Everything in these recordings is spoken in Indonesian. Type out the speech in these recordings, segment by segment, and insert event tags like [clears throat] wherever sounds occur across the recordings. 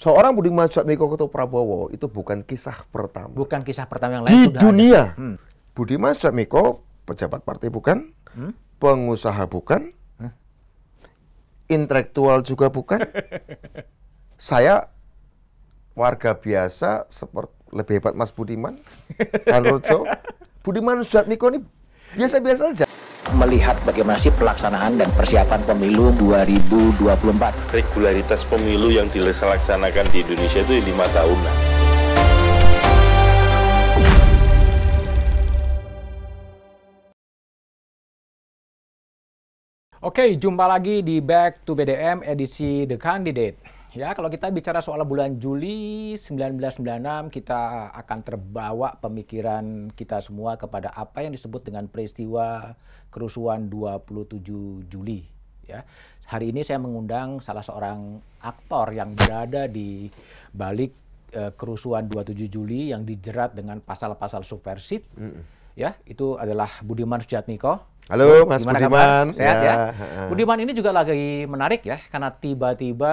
Seorang Budiman Sujatmiko Prabowo itu bukan kisah pertama. Bukan kisah pertama yang lain. Di dunia, hmm. Budiman Sujatmiko pejabat partai bukan, hmm? pengusaha bukan, hmm? intelektual juga bukan. [laughs] Saya warga biasa seperti lebih hebat Mas Budiman dan [laughs] Budiman Sujatmiko ini biasa-biasa saja melihat bagaimana sih pelaksanaan dan persiapan pemilu 2024. Regularitas pemilu yang dilaksanakan di Indonesia itu lima tahunan. Oke, jumpa lagi di Back to BDM edisi The Candidate. Ya, kalau kita bicara soal bulan Juli 1996, kita akan terbawa pemikiran kita semua kepada apa yang disebut dengan peristiwa kerusuhan 27 Juli. Ya, hari ini saya mengundang salah seorang aktor yang berada di balik eh, kerusuhan 27 Juli yang dijerat dengan pasal-pasal subversif. Mm -hmm ya itu adalah Budiman Sujatmiko. Halo Mas Gimana Budiman. Kabar? Sehat ya. ya. Budiman ini juga lagi menarik ya karena tiba-tiba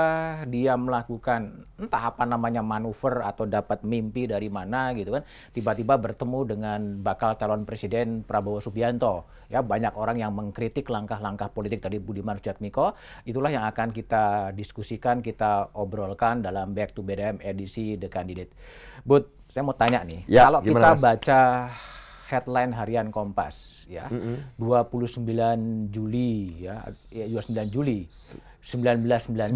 dia melakukan entah apa namanya manuver atau dapat mimpi dari mana gitu kan. Tiba-tiba bertemu dengan bakal calon presiden Prabowo Subianto. Ya banyak orang yang mengkritik langkah-langkah politik dari Budiman Sujatmiko. Itulah yang akan kita diskusikan, kita obrolkan dalam Back to BDM edisi The Candidate. Bud, saya mau tanya nih. Ya, kalau kita baca headline harian Kompas ya. Mm -hmm. 29 Juli ya, ya 29 Juli 1996 96,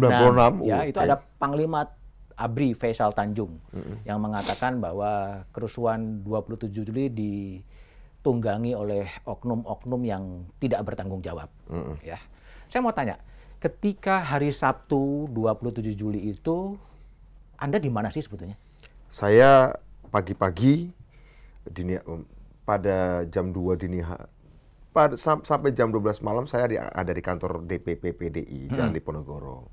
ya, oh, itu ada Panglima Abri Faisal Tanjung mm -hmm. yang mengatakan bahwa kerusuhan 27 Juli ditunggangi oleh oknum-oknum yang tidak bertanggung jawab mm -hmm. ya. Saya mau tanya, ketika hari Sabtu 27 Juli itu Anda di mana sih sebetulnya? Saya pagi-pagi pada jam 2 dini pada sam, sampai jam 12 malam saya di, ada di kantor DPP PDI hmm. Jalan Diponegoro.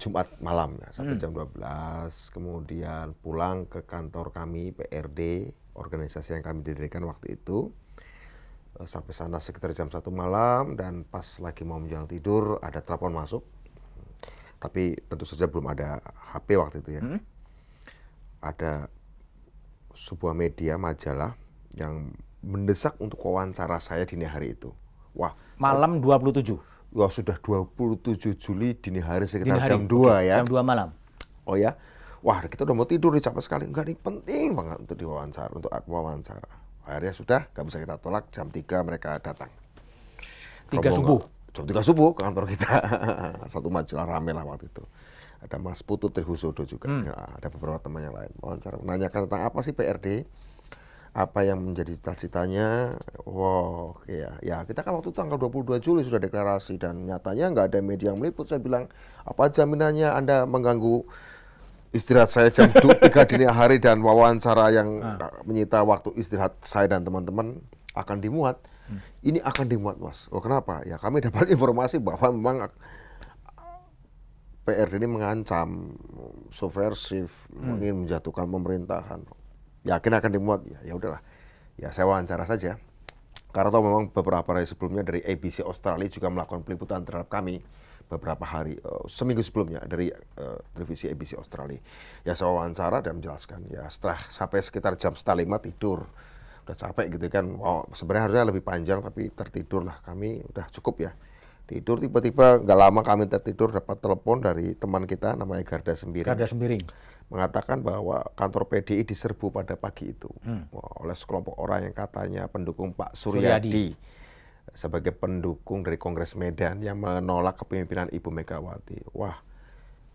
Jumat malam ya sampai hmm. jam 12. Kemudian pulang ke kantor kami PRD, organisasi yang kami didirikan waktu itu. Eh, sampai sana sekitar jam satu malam dan pas lagi mau menjelang tidur ada telepon masuk. Tapi tentu saja belum ada HP waktu itu ya. Hmm. Ada sebuah media majalah yang mendesak untuk wawancara saya dini hari itu. Wah, malam 27. Wah, sudah 27 Juli dini hari sekitar dini hari. jam 2 Oke, ya. Jam 2 malam. Oh ya. Wah, kita udah mau tidur nih capek sekali. Enggak nih penting banget untuk diwawancara, untuk wawancara. Akhirnya sudah, gak bisa kita tolak. Jam 3 mereka datang. 3 Rombongan. subuh. Jam 3 subuh ke kantor kita. [laughs] Satu majalah rame lah waktu itu ada Mas Putu Trihusodo juga, hmm. ya, ada beberapa teman yang lain wawancara menanyakan tentang apa sih PRD, apa yang menjadi cita-citanya. Wow, ya, ya kita kan waktu itu tanggal 22 Juli sudah deklarasi dan nyatanya nggak ada media yang meliput. Saya bilang, apa jaminannya Anda mengganggu istirahat saya jam [laughs] tiga dini hari dan wawancara yang ah. ah. menyita waktu istirahat saya dan teman-teman akan dimuat. Hmm. Ini akan dimuat, Mas. Oh, kenapa? Ya, kami [laughs] dapat informasi bahwa memang ah, PRD ini mengancam subversif, hmm. ingin menjatuhkan pemerintahan yakin akan dimuat ya ya udahlah ya saya wawancara saja karena tahu memang beberapa hari sebelumnya dari ABC Australia juga melakukan peliputan terhadap kami beberapa hari uh, seminggu sebelumnya dari uh, televisi ABC Australia ya saya wawancara dan menjelaskan ya setelah sampai sekitar jam setengah lima tidur udah capek gitu kan wow sebenarnya harusnya lebih panjang tapi tertidur lah kami udah cukup ya tidur tiba-tiba nggak lama kami tertidur dapat telepon dari teman kita namanya Garda Sembiring. Garda Sembiring mengatakan bahwa kantor PDI diserbu pada pagi itu hmm. oleh sekelompok orang yang katanya pendukung Pak Suryadi, Suryadi sebagai pendukung dari Kongres Medan yang menolak kepemimpinan Ibu Megawati. Wah,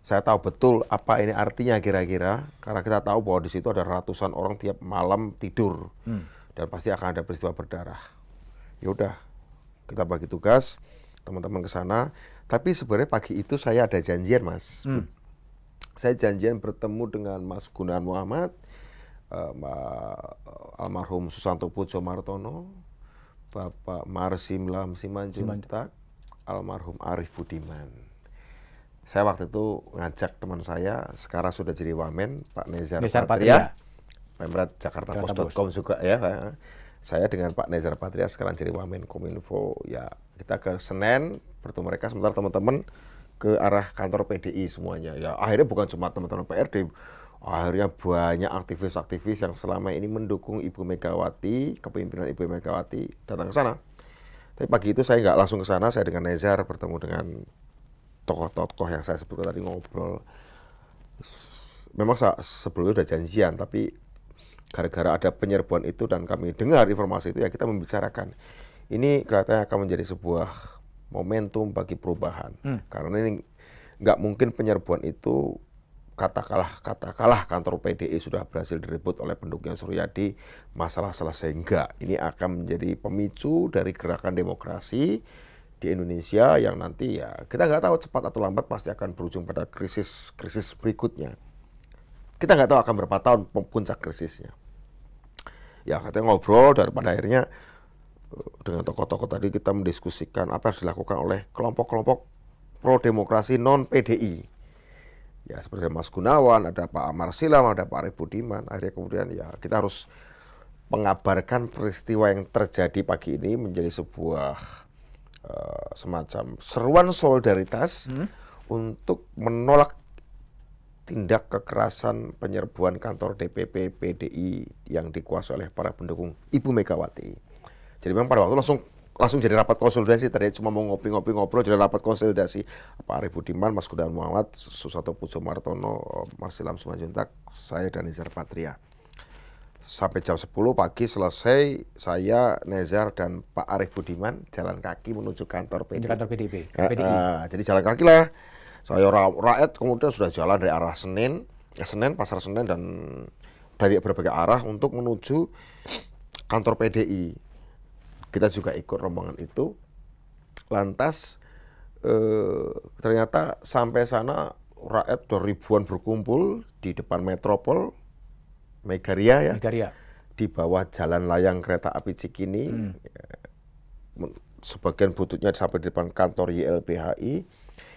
saya tahu betul apa ini artinya kira-kira karena kita tahu bahwa di situ ada ratusan orang tiap malam tidur hmm. dan pasti akan ada peristiwa berdarah. Yaudah, kita bagi tugas teman-teman ke sana. Tapi sebenarnya pagi itu saya ada janjian, Mas. Hmm saya janjian bertemu dengan Mas Gunawan Muhammad, uh, almarhum Susanto Pujo Martono, Bapak Marsim Lam Simanjuntak, almarhum Arif Budiman. Saya waktu itu ngajak teman saya, sekarang sudah jadi wamen, Pak Nezar, Nezar Patria, Patria. Pemret jakartapost.com juga ya. Saya dengan Pak Nezar Patria sekarang jadi wamen Kominfo. Ya, kita ke Senen, bertemu mereka sebentar teman-teman ke arah kantor PDI semuanya. Ya akhirnya bukan cuma teman-teman PRD, akhirnya banyak aktivis-aktivis yang selama ini mendukung Ibu Megawati, kepemimpinan Ibu Megawati datang ke sana. Tapi pagi itu saya nggak langsung ke sana, saya dengan Nezar bertemu dengan tokoh-tokoh yang saya sebutkan tadi ngobrol. Memang sebelumnya sudah janjian, tapi gara-gara ada penyerbuan itu dan kami dengar informasi itu ya kita membicarakan. Ini kelihatannya akan menjadi sebuah momentum bagi perubahan. Hmm. Karena ini nggak mungkin penyerbuan itu katakanlah katakanlah kantor PDI sudah berhasil direbut oleh pendukungnya Suryadi, masalah selesai enggak. Ini akan menjadi pemicu dari gerakan demokrasi di Indonesia yang nanti ya kita nggak tahu cepat atau lambat pasti akan berujung pada krisis krisis berikutnya. Kita nggak tahu akan berapa tahun puncak krisisnya. Ya katanya ngobrol daripada akhirnya dengan tokoh-tokoh tadi kita mendiskusikan apa yang dilakukan oleh kelompok-kelompok pro demokrasi non PDI. Ya seperti Mas Gunawan, ada Pak Amar Silam, ada Pak Arief Budiman. Akhirnya kemudian ya kita harus mengabarkan peristiwa yang terjadi pagi ini menjadi sebuah uh, semacam seruan solidaritas hmm? untuk menolak tindak kekerasan penyerbuan kantor DPP PDI yang dikuasai oleh para pendukung Ibu Megawati. Jadi memang pada waktu langsung langsung jadi rapat konsolidasi tadi cuma mau ngopi-ngopi ngobrol jadi rapat konsolidasi Pak Arief Budiman, Mas Kudan Muhammad, Susanto Pujo Martono, Marsilam Sumajuntak, saya dan Nizar Patria. Sampai jam 10 pagi selesai saya Nezar dan Pak Arief Budiman jalan kaki menuju kantor PD. Di kantor PDIP. PDI. Ya, eh, jadi jalan kaki lah. Saya ra rakyat kemudian sudah jalan dari arah Senin, ya Senin Pasar Senin dan dari berbagai arah untuk menuju kantor PDI kita juga ikut rombongan itu lantas eh, ternyata sampai sana rakyat ribuan berkumpul di depan metropol Megaria ya Megaria. di bawah jalan layang kereta api Cikini hmm. Ya, sebagian bututnya sampai di depan kantor YLBHI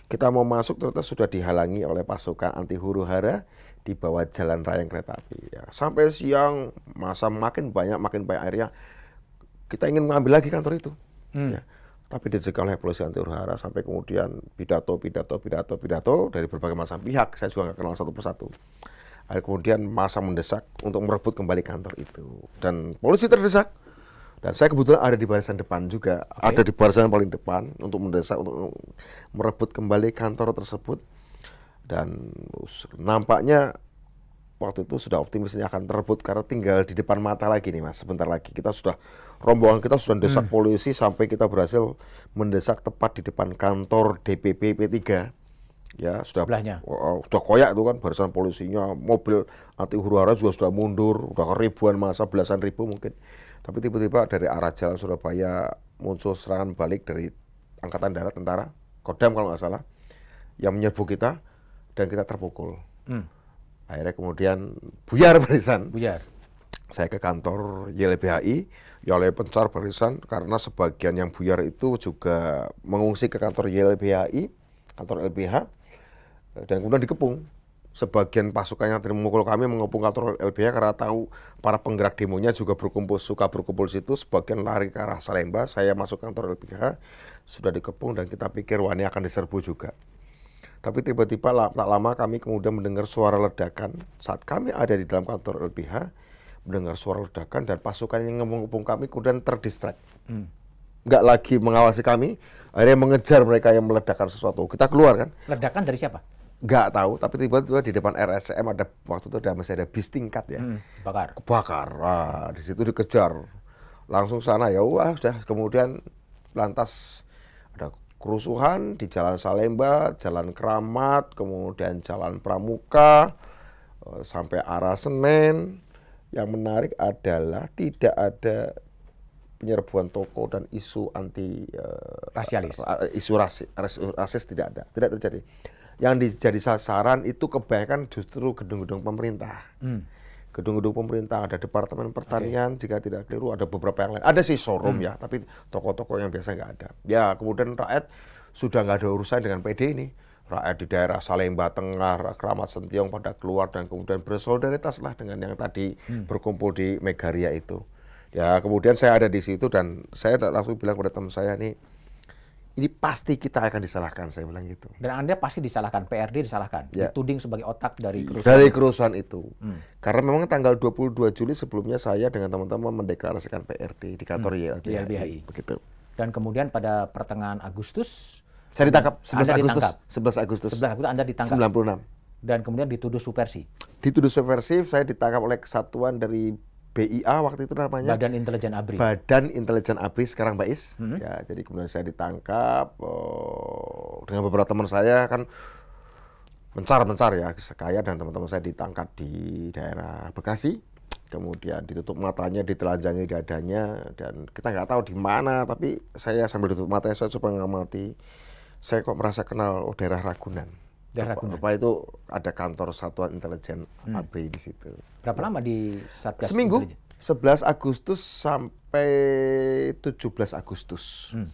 kita mau masuk ternyata sudah dihalangi oleh pasukan anti huru hara di bawah jalan raya kereta api ya. sampai siang masa makin banyak makin banyak area kita ingin mengambil lagi kantor itu. Hmm. Ya. Tapi dicegah oleh polisi anti urhara sampai kemudian pidato, pidato, pidato, pidato dari berbagai macam pihak. Saya juga nggak kenal satu persatu. Akhirnya kemudian masa mendesak untuk merebut kembali kantor itu. Dan polisi terdesak. Dan saya kebetulan ada di barisan depan juga, okay. ada di barisan paling depan untuk mendesak untuk merebut kembali kantor tersebut. Dan nampaknya waktu itu sudah optimisnya akan terebut karena tinggal di depan mata lagi nih mas, sebentar lagi kita sudah rombongan kita sudah desak hmm. polisi sampai kita berhasil mendesak tepat di depan kantor DPP P3 ya sudah Sebelahnya. uh, sudah koyak itu kan barisan polisinya mobil anti huru hara juga sudah mundur sudah ribuan masa belasan ribu mungkin tapi tiba-tiba dari arah jalan Surabaya muncul serangan balik dari angkatan darat tentara kodam kalau nggak salah yang menyerbu kita dan kita terpukul hmm. akhirnya kemudian buyar barisan buyar saya ke kantor YLBHI, YLBHI Pencar Barisan, karena sebagian yang buyar itu juga mengungsi ke kantor YLBHI, kantor LBH, eh, dan kemudian dikepung. Sebagian pasukan pasukannya termukul kami mengepung kantor LBH karena tahu para penggerak demonya juga berkumpul, suka berkumpul di situ, sebagian lari ke arah Salemba, saya masuk kantor LBH, sudah dikepung dan kita pikir wani akan diserbu juga. Tapi tiba-tiba tak lama kami kemudian mendengar suara ledakan saat kami ada di dalam kantor LBH, mendengar suara ledakan dan pasukan yang mengepung kami kemudian terdistract. Hmm. lagi mengawasi kami, akhirnya mengejar mereka yang meledakkan sesuatu. Kita keluar kan. Ledakan dari siapa? Enggak tahu, tapi tiba-tiba di depan rsm ada waktu itu ada masih ada bis tingkat ya. Hmm, bakar. Kebakar. Nah, di situ dikejar. Langsung sana ya wah sudah kemudian lantas ada kerusuhan di Jalan Salemba, Jalan Keramat, kemudian Jalan Pramuka, eh, sampai arah Senen, yang menarik adalah tidak ada penyerbuan toko dan isu anti uh, rasialis. Eh, isu ras, rasis tidak ada, tidak terjadi. Yang dijadi sasaran itu kebanyakan justru gedung-gedung pemerintah. Hmm. Gedung-gedung pemerintah ada departemen pertanian okay. jika tidak keliru ada beberapa yang lain. Ada sih showroom hmm. ya, tapi toko-toko yang biasa nggak ada. Ya kemudian rakyat sudah nggak ada urusan dengan PD ini rakyat eh, di daerah Salemba Tengah, Kramat Sentiong pada keluar dan kemudian bersolidaritaslah dengan yang tadi hmm. berkumpul di Megaria itu. Ya, kemudian saya ada di situ dan saya langsung bilang kepada teman saya nih, ini pasti kita akan disalahkan, saya bilang gitu. Dan Anda pasti disalahkan, PRD disalahkan, ya. dituding sebagai otak dari kerusuhan. Dari kerusuhan itu. Hmm. Karena memang tanggal 22 Juli sebelumnya saya dengan teman-teman mendeklarasikan PRD di kantor hmm. YLBHI. YLBHI. Begitu. Dan kemudian pada pertengahan Agustus, saya ditangkap 11 anda Agustus. Ditangkap. 11 Agustus. 11 Agustus Anda ditangkap. 96. Dan kemudian dituduh subversi. Dituduh subversif, saya ditangkap oleh kesatuan dari BIA waktu itu namanya. Badan Intelijen ABRI. Badan Intelijen ABRI sekarang Mbak Is. Hmm. Ya, jadi kemudian saya ditangkap oh, dengan beberapa teman saya kan mencar-mencar ya, sekaya dan teman-teman saya ditangkap di daerah Bekasi kemudian ditutup matanya, ditelanjangi dadanya, dan kita nggak tahu di mana, tapi saya sambil tutup matanya saya coba mengamati saya kok merasa kenal oh, daerah Ragunan. Daerah Ragunan. Rupa, rupa itu ada kantor Satuan Intelijen hmm. ABRI di situ. Berapa ya. lama di Satgas? Seminggu. Intelijen? 11 Agustus sampai 17 Agustus. Hmm.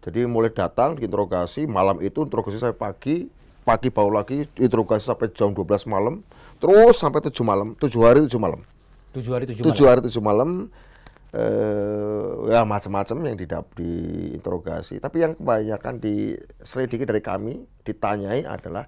Jadi mulai datang diinterogasi, malam itu interogasi saya pagi, pagi bau lagi interogasi sampai jam 12 malam, terus sampai 7 malam, 7 hari 7 malam. 7 hari 7 malam. 7 hari 7 malam eh, ya macam-macam yang didap diinterogasi. Tapi yang kebanyakan diselidiki dari kami, ditanyai adalah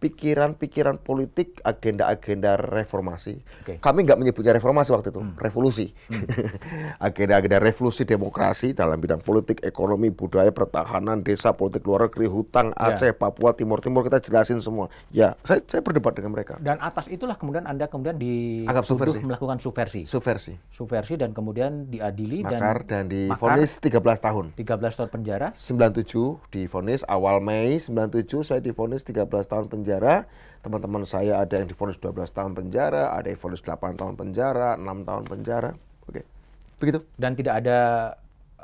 pikiran-pikiran politik, agenda-agenda reformasi. Okay. Kami nggak menyebutnya reformasi waktu itu, hmm. revolusi. Hmm. [laughs] Agenda-agenda hmm. revolusi demokrasi dalam bidang politik, ekonomi, budaya, pertahanan, desa, politik luar negeri, hutang, ya. Aceh, yeah. Papua, Timur Timur kita jelasin semua. Ya, saya, saya berdebat dengan mereka. Dan atas itulah kemudian Anda kemudian di melakukan subversi. Subversi. Subversi dan kemudian diadili makar dan, dan difonis 13 tahun. 13 tahun penjara. 97 difonis awal Mei 97 saya di difonis 13 tahun penjara penjara teman-teman saya ada yang difonis 12 tahun penjara ada yang difonis 8 tahun penjara 6 tahun penjara oke begitu dan tidak ada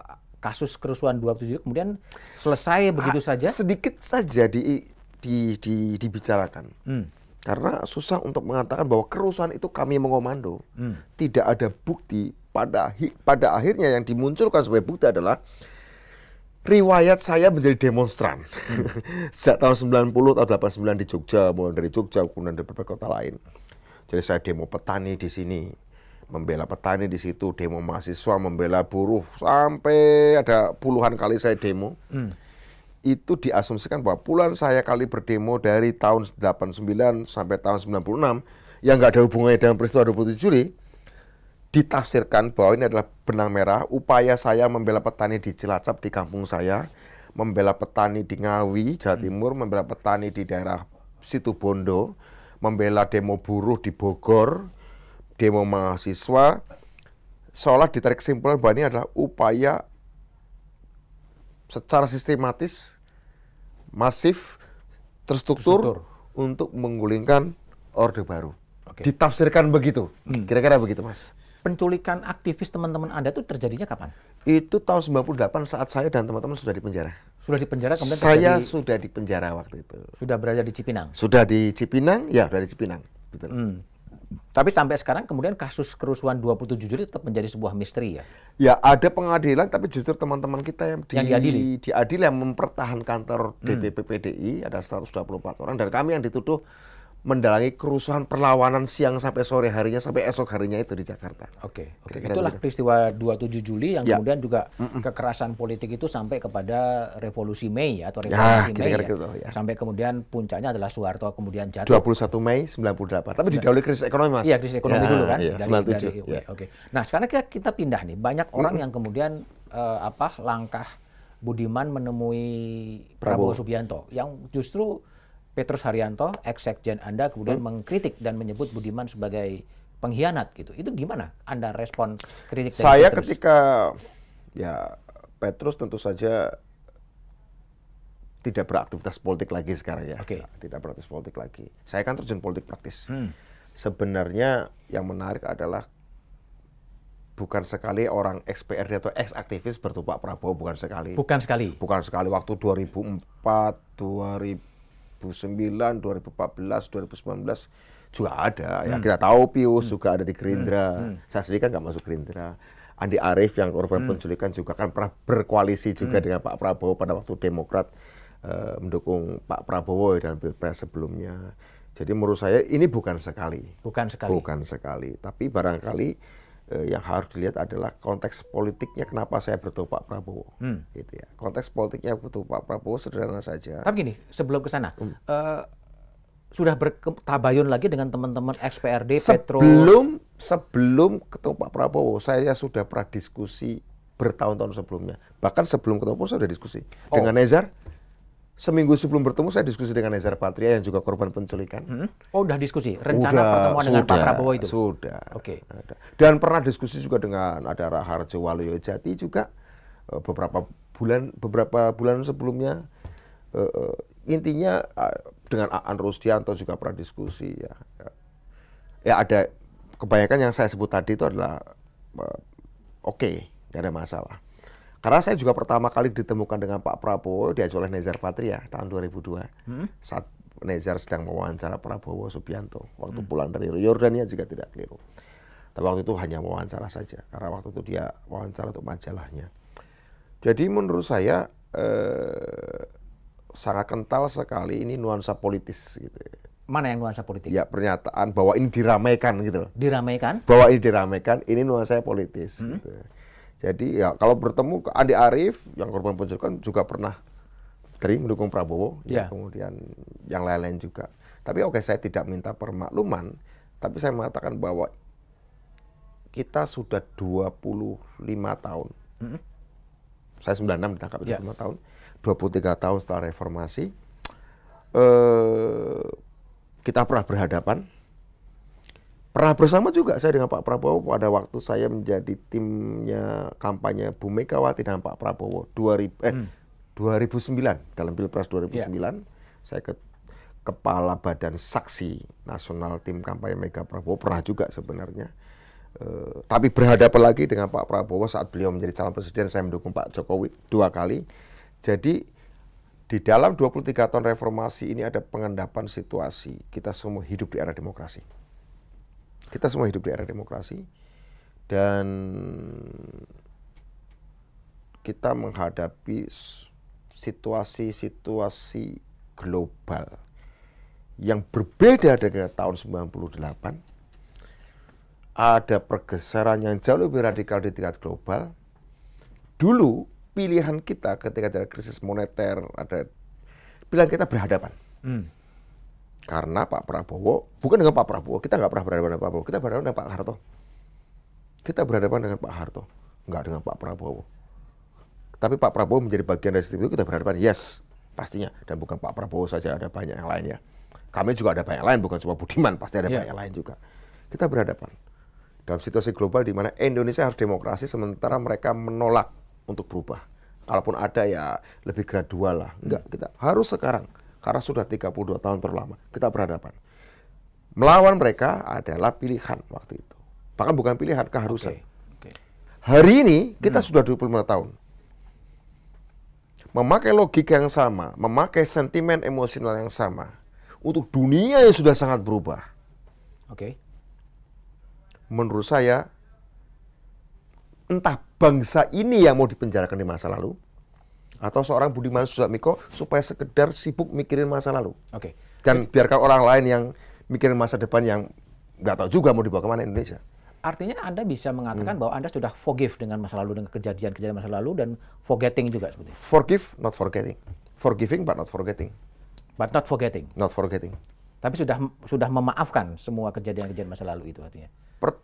eh, kasus kerusuhan 27 kemudian selesai S ah, begitu saja sedikit saja di, di, di dibicarakan hmm. karena susah untuk mengatakan bahwa kerusuhan itu kami mengomando hmm. tidak ada bukti pada pada akhirnya yang dimunculkan sebagai bukti adalah riwayat saya menjadi demonstran hmm. [laughs] sejak tahun 90 atau 89 di Jogja mulai dari Jogja kemudian dari beberapa kota lain jadi saya demo petani di sini membela petani di situ demo mahasiswa membela buruh sampai ada puluhan kali saya demo hmm. itu diasumsikan bahwa puluhan saya kali berdemo dari tahun 89 sampai tahun 96 yang nggak ada hubungannya dengan peristiwa 27 Juli ditafsirkan bahwa ini adalah benang merah upaya saya membela petani di Cilacap di kampung saya, membela petani di Ngawi, Jawa hmm. Timur, membela petani di daerah Situbondo, membela demo buruh di Bogor, demo mahasiswa, seolah ditarik kesimpulan bahwa ini adalah upaya secara sistematis, masif, terstruktur, terstruktur. untuk menggulingkan Orde Baru. Okay. Ditafsirkan begitu, hmm. kira-kira begitu, Mas penculikan aktivis teman-teman Anda itu terjadinya kapan? Itu tahun 98 saat saya dan teman-teman sudah dipenjara. Sudah dipenjara penjara kemudian Saya sudah di waktu itu. Sudah berada di Cipinang. Sudah di Cipinang? Ya, sudah di Cipinang. Betul. Hmm. Tapi sampai sekarang kemudian kasus kerusuhan 27 Juli tetap menjadi sebuah misteri ya. Ya, ada pengadilan tapi justru teman-teman kita yang, di, yang diadili diadili yang mempertahankan kantor DPP PDI hmm. ada 124 orang dan kami yang dituduh mendalangi kerusuhan perlawanan siang sampai sore harinya sampai esok harinya itu di Jakarta. Oke, okay, okay. itulah begitu. peristiwa 27 Juli yang ya. kemudian juga mm -mm. kekerasan politik itu sampai kepada revolusi Mei ya, atau revolusi ya, Mei. Kira -kira ya. Gitu, ya. Sampai kemudian puncaknya adalah Soeharto kemudian jatuh 21 Mei 98. Tapi didahului krisis ekonomi Mas. Iya, krisis ekonomi ya, dulu kan. Ya, dari, 97. Dari, e. ya. Oke. Okay. Nah, sekarang kita, kita pindah nih. Banyak orang mm -mm. yang kemudian uh, apa langkah Budiman menemui Prabowo, Prabowo Subianto yang justru Petrus Haryanto, ex-sekjen Anda, kemudian hmm? mengkritik dan menyebut Budiman sebagai pengkhianat gitu. Itu gimana Anda respon kritik dari Saya ketika ya Petrus tentu saja tidak beraktivitas politik lagi sekarang ya. Okay. Tidak beraktivitas politik lagi. Saya kan terjun politik praktis. Hmm. Sebenarnya yang menarik adalah bukan sekali orang XPR atau ex-aktivis bertumpak Prabowo bukan sekali. Bukan sekali. Bukan sekali waktu 2004, 2000 2009, 2014, 2019 juga ada. Ya, hmm. Ya kita tahu Pius hmm. juga ada di Gerindra. Hmm. Hmm. Saya sendiri kan nggak masuk Gerindra. Andi Arief yang korban hmm. penculikan juga kan pernah berkoalisi juga hmm. dengan Pak Prabowo pada waktu Demokrat uh, mendukung Pak Prabowo dalam pilpres sebelumnya. Jadi menurut saya ini bukan sekali. Bukan sekali. Bukan sekali. Tapi barangkali Eh, yang harus dilihat adalah konteks politiknya kenapa saya bertemu Pak Prabowo. Hmm. Gitu ya. Konteks politiknya bertemu Pak Prabowo sederhana saja. Tapi gini, sebelum ke sana, hmm. uh, sudah bertabayun lagi dengan teman-teman XPRD, Petro. Sebelum sebelum ketemu Pak Prabowo, saya sudah pernah diskusi bertahun-tahun sebelumnya. Bahkan sebelum ketemu saya sudah diskusi oh. dengan Nezar, seminggu sebelum bertemu saya diskusi dengan Ezra Patria yang juga korban penculikan. Hmm. Oh, udah diskusi rencana udah, pertemuan sudah, dengan Pak Prabowo itu. Sudah. Oke. Okay. Dan pernah diskusi juga dengan ada Raharjo Waluyo Jati juga eh, beberapa bulan beberapa bulan sebelumnya eh, eh, intinya dengan Aan Rusdianto juga pernah diskusi ya. Ya ada kebanyakan yang saya sebut tadi itu adalah oke, okay, ada masalah. Karena saya juga pertama kali ditemukan dengan Pak Prabowo dia oleh Nezar Patria tahun 2002. Hmm? Saat Nezar sedang mewawancara Prabowo Subianto waktu hmm. pulang dari Yordania juga tidak keliru. Tapi waktu itu hanya wawancara saja karena waktu itu dia wawancara untuk majalahnya. Jadi menurut saya eh, sangat kental sekali ini nuansa politis gitu. Mana yang nuansa politis Ya pernyataan bahwa ini diramaikan gitu loh. Diramaikan? Bahwa ini diramaikan, ini nuansa politis hmm? gitu. Jadi ya kalau bertemu Andi Arief yang korban penculikan juga pernah kering mendukung Prabowo, yeah. ya, kemudian yang lain-lain juga. Tapi oke okay, saya tidak minta permakluman, tapi saya mengatakan bahwa kita sudah 25 tahun. Mm -hmm. Saya 96 ditangkap yeah. 25 tahun. 23 tahun setelah reformasi. Eh, kita pernah berhadapan pernah bersama juga saya dengan Pak Prabowo pada waktu saya menjadi timnya kampanye Bu Megawati dan Pak Prabowo 2000 eh hmm. 2009 dalam Pilpres 2009 iya. yeah. saya ke kepala badan saksi nasional tim kampanye Mega Prabowo pernah juga sebenarnya e, tapi berhadapan lagi dengan Pak Prabowo saat beliau menjadi calon presiden saya mendukung Pak Jokowi dua kali jadi di dalam 23 tahun reformasi ini ada pengendapan situasi kita semua hidup di era demokrasi kita semua hidup di era demokrasi dan kita menghadapi situasi-situasi global yang berbeda dari tahun 98 ada pergeseran yang jauh lebih radikal di tingkat global dulu pilihan kita ketika ada krisis moneter ada pilihan kita berhadapan hmm karena Pak Prabowo, bukan dengan Pak Prabowo, kita nggak pernah berhadapan dengan Pak Prabowo, kita berhadapan dengan Pak Harto. Kita berhadapan dengan Pak Harto, nggak dengan Pak Prabowo. Tapi Pak Prabowo menjadi bagian dari sistem itu kita berhadapan, yes, pastinya. Dan bukan Pak Prabowo saja, ada banyak yang lain ya. Kami juga ada banyak lain, bukan cuma Budiman, pasti ada yeah. banyak lain juga. Kita berhadapan dalam situasi global di mana Indonesia harus demokrasi sementara mereka menolak untuk berubah. Kalaupun ada ya lebih gradual lah. Enggak, kita harus sekarang. Karena sudah 32 tahun terlama kita berhadapan. Melawan mereka adalah pilihan waktu itu. Bahkan bukan pilihan, keharusan. Okay. Okay. Hari ini kita hmm. sudah 25 tahun. Memakai logika yang sama, memakai sentimen emosional yang sama untuk dunia yang sudah sangat berubah. Oke. Okay. Menurut saya entah bangsa ini yang mau dipenjarakan di masa lalu, atau seorang Budiman Sujatmiko supaya sekedar sibuk mikirin masa lalu. Oke. Okay. Dan Jadi, biarkan orang lain yang mikirin masa depan yang nggak tahu juga mau dibawa kemana Indonesia. Artinya Anda bisa mengatakan hmm. bahwa Anda sudah forgive dengan masa lalu, dengan kejadian-kejadian masa lalu, dan forgetting juga sebetulnya Forgive, not forgetting. Forgiving, but not forgetting. But not forgetting. Not forgetting. Tapi sudah sudah memaafkan semua kejadian-kejadian masa lalu itu artinya. Per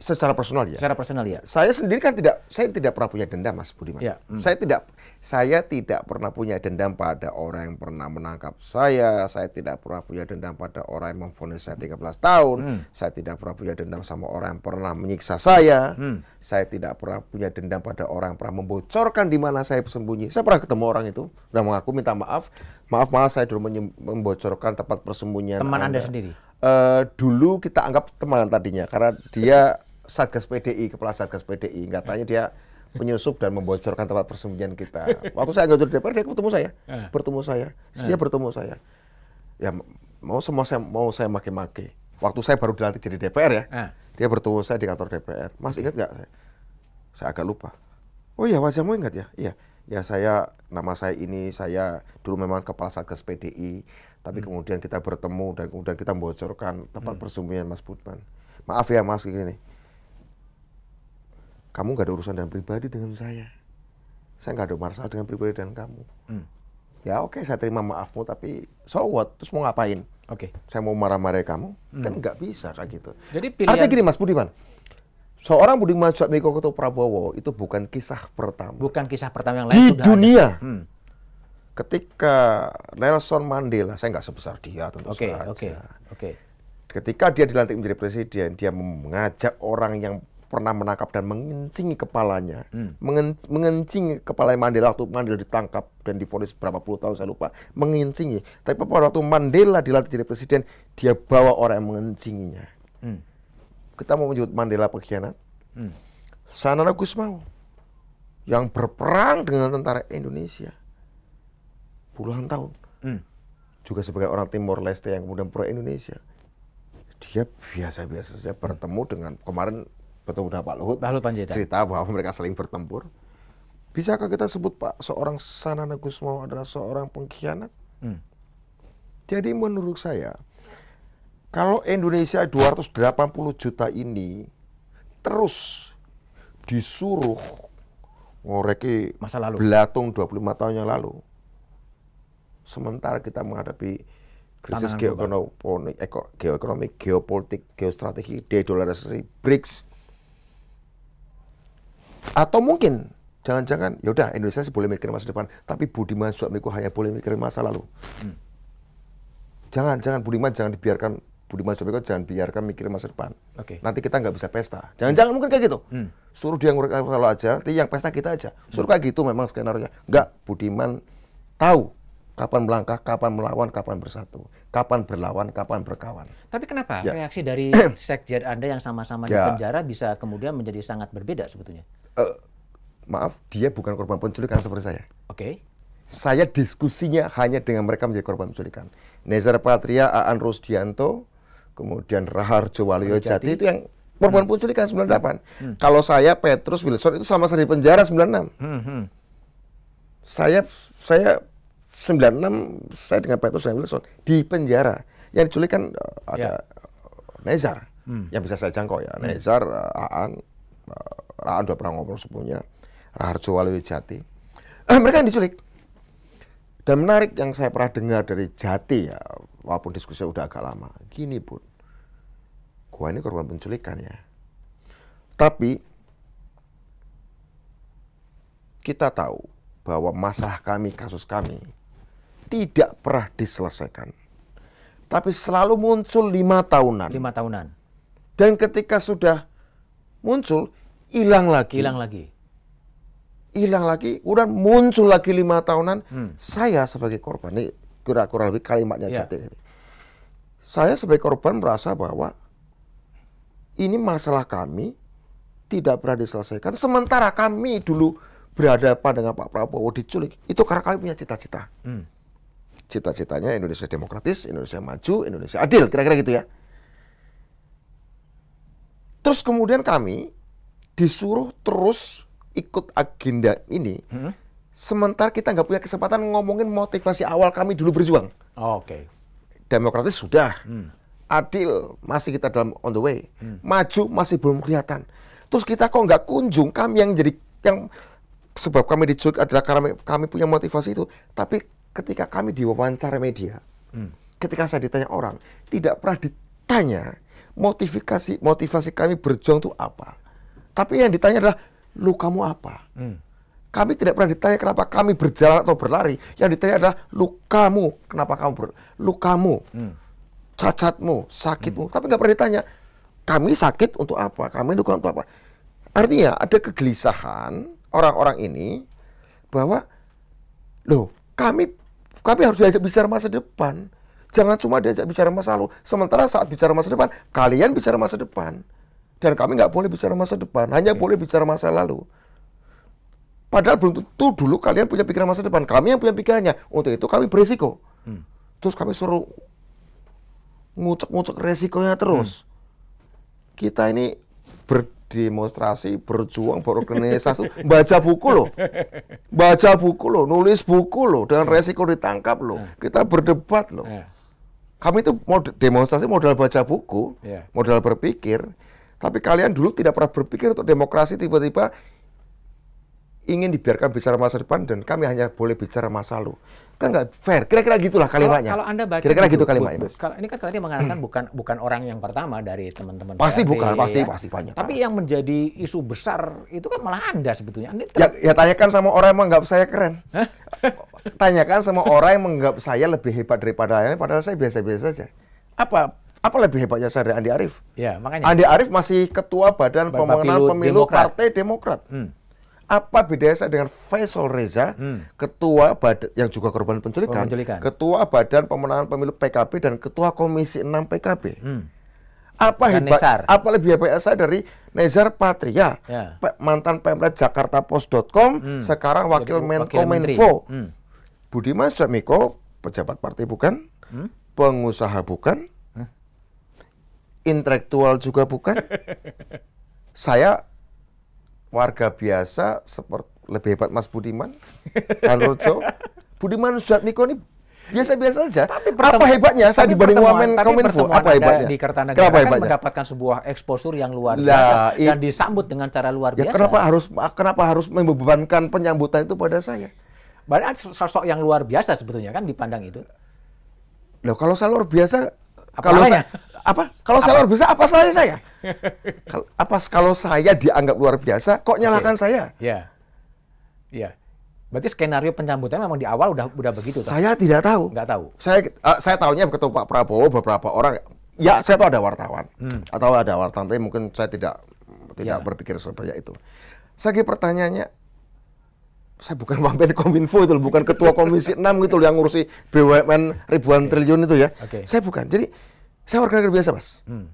secara personal ya. Secara personal ya. Saya sendiri kan tidak saya tidak pernah punya dendam Mas Budiman. Ya. Hmm. Saya tidak saya tidak pernah punya dendam pada orang yang pernah menangkap saya, saya tidak pernah punya dendam pada orang yang memvonis saya 13 tahun, hmm. saya tidak pernah punya dendam sama orang yang pernah menyiksa saya. Hmm. Saya tidak pernah punya dendam pada orang yang pernah membocorkan di mana saya bersembunyi. Saya pernah ketemu orang itu dan mengaku minta maaf, maaf maaf saya dulu membocorkan tempat persembunyian teman anda, anda sendiri uh, dulu kita anggap teman tadinya karena dia satgas PDI kepala satgas PDI tanya dia penyusup dan membocorkan tempat persembunyian kita waktu saya anggota DPR dia ketemu saya eh. bertemu saya eh. dia bertemu saya ya mau semua saya mau saya maki-maki. waktu saya baru dilantik jadi DPR ya dia bertemu saya di kantor DPR mas ingat nggak saya agak lupa oh iya wajahmu ingat ya iya ya saya nama saya ini saya dulu memang kepala satgas PDI tapi hmm. kemudian kita bertemu dan kemudian kita membocorkan tempat hmm. persembunyian Mas Budman maaf ya Mas gini kamu nggak ada urusan dengan pribadi dengan saya saya nggak ada masalah dengan pribadi dengan kamu hmm. ya oke okay, saya terima maafmu tapi so what terus mau ngapain Oke. Okay. Saya mau marah-marah kamu, kan hmm. kan nggak bisa kayak gitu. Jadi pilihan... Artinya gini Mas Budiman, Seorang Budiman Sujatmiko Prabowo itu bukan kisah pertama. Bukan kisah pertama yang lain. Di dunia. Hmm. Ketika Nelson Mandela, saya nggak sebesar dia tentu okay, saja. okay, Okay. Ketika dia dilantik menjadi presiden, dia mengajak orang yang pernah menangkap dan mengencingi kepalanya, hmm. mengencingi kepala Mandela waktu Mandela ditangkap dan difonis berapa puluh tahun saya lupa, mengencingi. Tapi pada waktu Mandela dilantik jadi presiden, dia bawa orang yang mengencinginya. Hmm kita mau menyebut Mandela pengkhianat, hmm. Sanana Gusmao yang berperang dengan tentara Indonesia puluhan tahun, hmm. juga sebagai orang Timor Leste yang kemudian pro Indonesia, dia biasa-biasa saja bertemu dengan kemarin bertemu dengan Pak Luhut, Lalu Luhut Panjeda. cerita bahwa mereka saling bertempur. Bisakah kita sebut Pak seorang Sanana Gusmao adalah seorang pengkhianat? Hmm. Jadi menurut saya kalau Indonesia 280 juta ini terus disuruh ngoreki oh, masa lalu belatung 25 tahun yang lalu. Sementara kita menghadapi krisis geoekonomi, geoekonomi, geopolitik, geostrategi, dedolarisasi, BRICS. Atau mungkin jangan-jangan yaudah Indonesia sih boleh mikir masa depan, tapi Budiman suamiku hanya boleh mikir masa lalu. Hmm. Jangan, jangan Budiman jangan dibiarkan Budiman Sobeko jangan biarkan mikir masa depan. Okay. Nanti kita nggak bisa pesta. Jangan-jangan mungkin kayak gitu. Hmm. Suruh dia ngurus kalau aja, nanti yang pesta kita aja. Suruh hmm. kayak gitu memang skenario nya. Nggak, Budiman tahu kapan melangkah, kapan melawan, kapan bersatu, kapan berlawan, kapan berkawan. Tapi kenapa ya. reaksi dari [clears throat] sekjen Anda yang sama-sama ya. di penjara bisa kemudian menjadi sangat berbeda sebetulnya? Uh, maaf, dia bukan korban penculikan seperti saya. Oke. Okay saya diskusinya hanya dengan mereka menjadi korban penculikan. Nezar Patria, Aan Rusdianto, kemudian Raharjo Waluyo Jati itu yang perempuan hmm. penculikan 98. Hmm. Kalau saya Petrus Wilson itu sama di penjara 96. Hmm, hmm. Saya saya 96 saya dengan Petrus dan Wilson di penjara. Yang diculik kan eh, ada yeah. Nezar hmm. yang bisa saya jangkau ya. Hmm. Nezar, eh, Aan, eh, Aan dua pernah ngobrol sebelumnya. Raharjo Waluyo Jati. Uh, mereka yang diculik. Dan menarik yang saya pernah dengar dari Jati ya, walaupun diskusi udah agak lama. Gini pun, gua ini korban penculikan ya. Tapi kita tahu bahwa masalah kami, kasus kami tidak pernah diselesaikan. Tapi selalu muncul lima tahunan. Lima tahunan. Dan ketika sudah muncul, hilang lagi. Hilang lagi. Hilang lagi, udah muncul lagi lima tahunan. Hmm. Saya sebagai korban, ini kira kurang lebih kalimatnya yeah. Jati. Saya sebagai korban merasa bahwa ini masalah kami tidak pernah diselesaikan. Sementara kami dulu berhadapan dengan Pak Prabowo diculik, itu karena kami punya cita-cita. Hmm. Cita-citanya Indonesia demokratis, Indonesia maju, Indonesia adil, kira-kira gitu ya. Terus kemudian kami disuruh terus ikut agenda ini hmm sementara kita nggak punya kesempatan ngomongin motivasi awal kami dulu berjuang. Oh, Oke. Okay. Demokratis sudah, hmm. adil masih kita dalam on the way, hmm. maju masih belum kelihatan. Terus kita kok nggak kunjung kami yang jadi yang sebab kami diculik adalah karena kami punya motivasi itu. Tapi ketika kami diwawancara media, hmm. ketika saya ditanya orang, tidak pernah ditanya motivasi motivasi kami berjuang itu apa. Tapi yang ditanya adalah lu kamu apa? Hmm kami tidak pernah ditanya kenapa kami berjalan atau berlari. Yang ditanya adalah lukamu, kenapa kamu ber lukamu, hmm. cacatmu, sakitmu. Hmm. Tapi nggak pernah ditanya kami sakit untuk apa, kami luka untuk apa. Artinya ada kegelisahan orang-orang ini bahwa loh kami kami harus diajak bicara masa depan. Jangan cuma diajak bicara masa lalu. Sementara saat bicara masa depan, kalian bicara masa depan. Dan kami nggak boleh bicara masa depan, hanya hmm. boleh bicara masa lalu. Padahal belum tentu dulu kalian punya pikiran masa depan. Kami yang punya pikirannya. Untuk itu kami berisiko. Hmm. Terus kami suruh ngucek-ngucek resikonya terus. Hmm. Kita ini berdemonstrasi, berjuang, berorganisasi, baca buku loh. Baca buku loh, nulis buku loh dengan hmm. resiko ditangkap loh. Hmm. Kita berdebat loh. Hmm. Kami itu mau demonstrasi modal baca buku, ya. modal berpikir. Tapi kalian dulu tidak pernah berpikir untuk demokrasi tiba-tiba ingin dibiarkan bicara masa depan dan kami hanya boleh bicara masa lalu. Kan nggak fair. Kira-kira gitulah kalimatnya. Kalau, kalau Anda baca kira-kira gitu kalimatnya. Mas. Kalau ini kan tadi mengatakan bukan bukan orang yang pertama dari teman-teman. Pasti PRT, bukan, ya. pasti ya. pasti banyak. Tapi yang menjadi isu besar itu kan malah Anda sebetulnya. Anda ter... ya, ya tanyakan sama orang yang menganggap saya keren. [laughs] tanyakan sama orang yang menganggap saya lebih hebat daripada yang padahal saya biasa-biasa saja. Apa apa lebih hebatnya saya dari Andi Arief? Ya, makanya. Andi Arief masih ketua Badan Pemenangan Pemilu Demokrat. Partai Demokrat. Hmm apa bedanya saya dengan Faisal Reza, hmm. ketua badan yang juga korban penculikan, penculikan, ketua Badan Pemenangan Pemilu PKB dan ketua Komisi 6 PKB. Hmm. Apa hebat? Apa lebih hebat saya dari Nezar Patria, ya. Pe mantan pemret jakartapos.com, hmm. sekarang wakil menko Menko. Hmm. Budiman Miko pejabat partai bukan, hmm? pengusaha bukan, hmm? intelektual juga bukan. [laughs] saya warga biasa seperti lebih hebat Mas Budiman Kang Rojo. Budiman Niko ini biasa-biasa saja. Tapi apa hebatnya saya dibanding Wamen Kominfo? Apa hebatnya? Di Kertanegara kenapa kan hebatnya? mendapatkan sebuah eksposur yang luar biasa nah, dan disambut dengan cara luar ya biasa. Kenapa harus kenapa harus membebankan penyambutan itu pada saya? Padahal sosok yang luar biasa sebetulnya kan dipandang itu. Loh kalau saya luar biasa, kalau saya, ya? apa? Kalau saya luar biasa, apa salahnya saya? [laughs] apa kalau saya dianggap luar biasa, kok nyalakan saya? Iya, iya. Berarti skenario penyambutan memang di awal udah udah begitu. Saya tidak tahu. Nggak tahu. Saya eh, saya tahunya ketemu Pak Prabowo beberapa orang. Ya, saya tahu ada wartawan hmm. atau ada wartawan, tapi mungkin saya tidak tidak iya. berpikir sebanyak itu. Saya pertanyaannya, saya bukan Wamen Kominfo itu, bukan Ketua Komisi 6 gitu yang ngurusi BUMN ribuan triliun itu ya. Okay. Saya bukan. Jadi saya warga negara biasa, Mas. Hmm.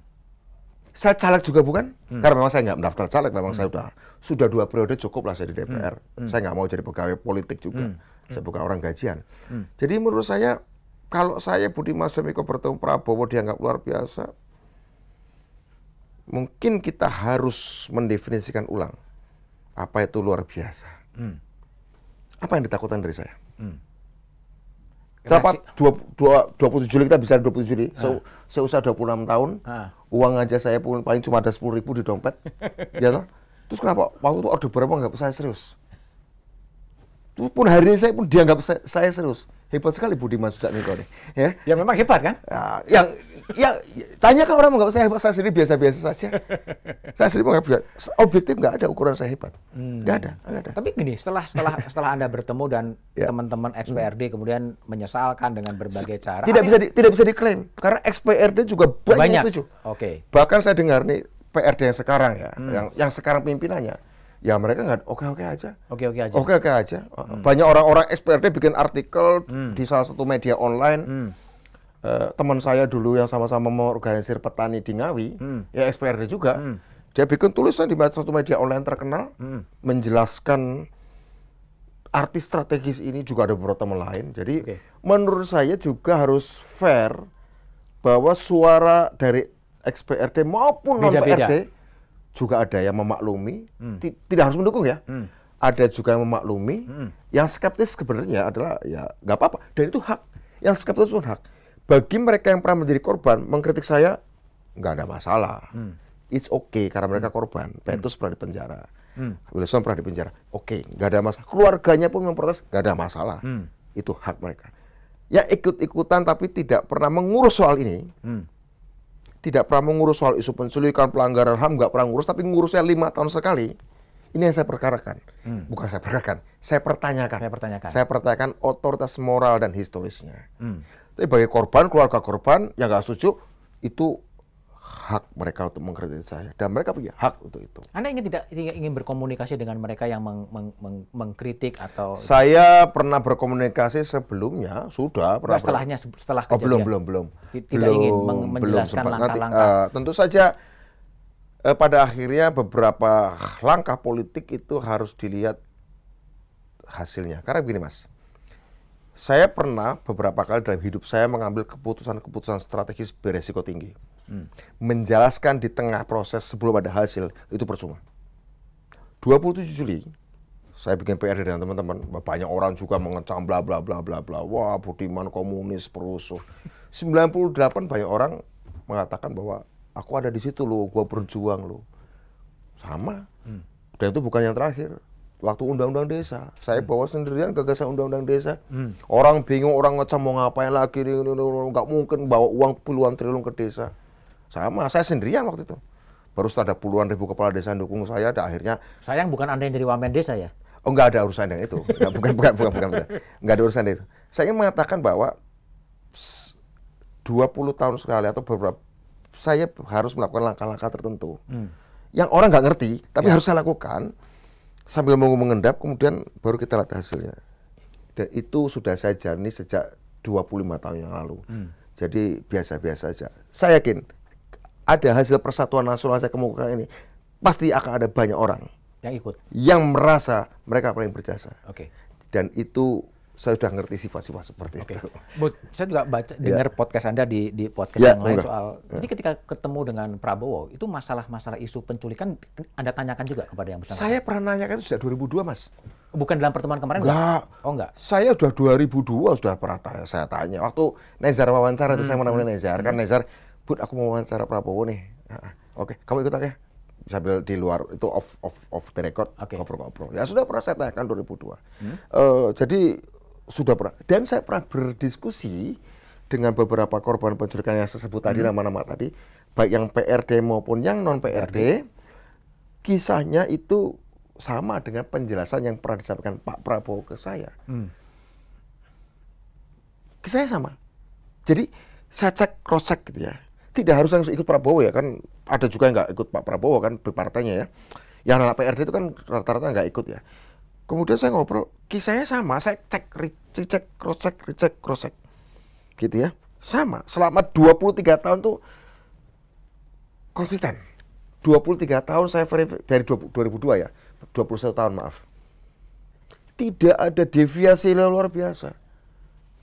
Saya caleg juga bukan, hmm. karena memang saya nggak mendaftar caleg, memang hmm. saya sudah sudah dua periode cukup lah saya di hmm. DPR. Hmm. Saya nggak mau jadi pegawai politik juga, hmm. hmm. saya bukan orang gajian. Hmm. Jadi menurut saya kalau saya Budi Mas Semiko bertemu Prabowo dianggap luar biasa, mungkin kita harus mendefinisikan ulang apa itu luar biasa. Hmm. Apa yang ditakutkan dari saya? Hmm. Kenapa dua, dua, 27 Juli kita bisa 27 Juli? So, ah. Saya usaha 26 tahun, ah. uang aja saya pun paling cuma ada 10 ribu di dompet, [laughs] ya toh? Terus kenapa waktu itu order berapa nggak saya serius? itu pun hari ini saya pun dianggap saya, saya serius. Hebat sekali Budiman Sujatmiko nih. Ya. ya memang hebat kan? Ya, yang ya tanya ke orang menganggap saya hebat, saya sendiri biasa-biasa saja. saya sendiri menganggap objektif nggak ada ukuran saya hebat. Hmm. Nggak hmm. ada, nggak ada. Tapi gini, setelah setelah [laughs] setelah Anda bertemu dan ya. teman-teman XPRD hmm. kemudian menyesalkan dengan berbagai cara. Tidak bisa di, tidak bisa diklaim karena XPRD juga banyak, banyak. Oke. Okay. Bahkan saya dengar nih PRD yang sekarang ya, hmm. yang yang sekarang pimpinannya ya mereka nggak oke-oke aja. Oke-oke aja. Oke-oke aja. Hmm. Banyak orang-orang XPRD bikin artikel hmm. di salah satu media online. Hmm. Uh, teman saya dulu yang sama-sama mau organisir petani di Ngawi, hmm. ya XPRD juga. Hmm. Dia bikin tulisan di salah satu media online terkenal hmm. menjelaskan arti strategis ini juga ada beberapa teman lain. Jadi okay. menurut saya juga harus fair bahwa suara dari XPRD maupun non PRD juga ada yang memaklumi, hmm. tidak harus mendukung ya. Hmm. Ada juga yang memaklumi, hmm. yang skeptis sebenarnya adalah ya nggak apa-apa. Dan itu hak, yang skeptis itu hak. Bagi mereka yang pernah menjadi korban, mengkritik saya nggak ada masalah. Hmm. It's okay karena mereka hmm. korban. Petrus hmm. pernah di penjara, hmm. Wilson pernah di penjara. Oke, okay, nggak ada masalah. Keluarganya pun memprotes, nggak ada masalah. Hmm. Itu hak mereka. Ya ikut-ikutan tapi tidak pernah mengurus soal ini. Hmm tidak pernah mengurus soal isu penculikan, pelanggaran HAM, nggak pernah mengurus tapi ngurusnya lima tahun sekali. Ini yang saya perkarakan. Hmm. Bukan saya perkarakan, saya pertanyakan. Saya pertanyakan. Saya pertanyakan otoritas moral dan historisnya. Hmm. Tapi bagi korban, keluarga korban yang nggak setuju, itu hak mereka untuk mengkritik saya dan mereka punya hak untuk itu. Anda ingin tidak ingin berkomunikasi dengan mereka yang meng, meng, meng, mengkritik atau Saya pernah berkomunikasi sebelumnya, sudah pernah. Nah, setelahnya setelah kejadian. Oh, belum belum belum. Tidak belum, ingin menjelaskan langkah-langkah. Uh, tentu saja uh, pada akhirnya beberapa langkah politik itu harus dilihat hasilnya. Karena begini, Mas saya pernah beberapa kali dalam hidup saya mengambil keputusan-keputusan strategis beresiko tinggi. Menjelaskan di tengah proses sebelum ada hasil itu percuma. 27 Juli saya bikin PR dengan teman-teman, banyak orang juga mengecam bla bla bla bla bla. Wah, Budiman komunis perusuh. 98 banyak orang mengatakan bahwa aku ada di situ loh, gua berjuang loh. Sama. Hmm. Dan itu bukan yang terakhir waktu undang-undang desa. Saya hmm. bawa sendirian gagasan undang-undang desa. Hmm. Orang bingung, orang ngecam mau ngapain lagi, nggak mungkin bawa uang puluhan triliun ke desa. Sama, saya sendirian waktu itu. Baru setelah ada puluhan ribu kepala desa yang dukung saya, dan akhirnya... Sayang bukan Anda yang jadi wamen desa ya? Oh, nggak ada urusan dengan itu. Nggak, bukan, [laughs] bukan, bukan, bukan, bukan. Nggak ada urusan itu. Saya ingin mengatakan bahwa 20 tahun sekali atau beberapa, saya harus melakukan langkah-langkah tertentu. Hmm. Yang orang nggak ngerti, tapi ya. harus saya lakukan sambil mau mengendap kemudian baru kita lihat hasilnya dan itu sudah saya jalani sejak 25 tahun yang lalu hmm. jadi biasa-biasa saja saya yakin ada hasil persatuan nasional saya kemukakan ini, pasti akan ada banyak orang yang ikut, yang merasa mereka paling berjasa. Oke. Okay. Dan itu saya sudah ngerti sifat-sifat seperti okay. itu. But saya juga baca yeah. Ya. podcast Anda di di podcast yeah, yang lain soal. Yeah. Jadi ketika ketemu dengan Prabowo, itu masalah-masalah isu penculikan Anda tanyakan juga kepada yang bersangkutan. Saya pernah nanyakan itu sejak 2002, Mas. Bukan dalam pertemuan kemarin? Enggak. Oh, enggak. Saya sudah 2002 sudah pernah tanya, saya tanya. Waktu Nezar wawancara hmm. itu saya hmm, menemani hmm. Nezar, hmm. kan Nezar Bud, aku mau wawancara Prabowo nih. Oke, okay, kamu ikut aja. Sambil di luar itu off off off the record ngobrol ngobrol-ngobrol. Ya sudah pernah saya tanyakan 2002. Hmm? Uh, jadi sudah pernah dan saya pernah berdiskusi dengan beberapa korban penculikan yang saya sebut tadi hmm. nama-nama hmm. tadi baik yang PRD maupun yang non PRD kisahnya itu sama dengan penjelasan yang pernah disampaikan Pak Prabowo ke saya. Hmm. Kisahnya sama. Jadi saya cek cross check gitu ya tidak harus yang ikut Prabowo ya kan ada juga yang nggak ikut Pak Prabowo kan partainya ya yang anak PRD itu kan rata-rata nggak ikut ya kemudian saya ngobrol kisahnya sama saya cek cek cross check cek cross check gitu ya sama selama 23 tahun tuh konsisten 23 tahun saya dari dari 20, 2002 ya 21 tahun maaf tidak ada deviasi luar biasa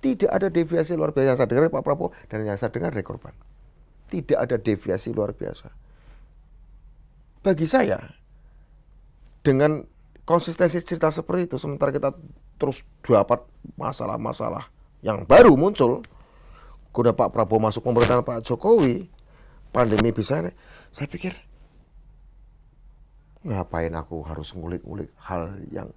tidak ada deviasi luar biasa yang saya dengar Pak Prabowo dan yang saya dengar dari korban tidak ada deviasi luar biasa. Bagi saya, dengan konsistensi cerita seperti itu, sementara kita terus dapat masalah-masalah yang baru muncul, kuda Pak Prabowo masuk pemerintahan Pak Jokowi, pandemi bisa, saya pikir ngapain aku harus ngulik-ngulik hal yang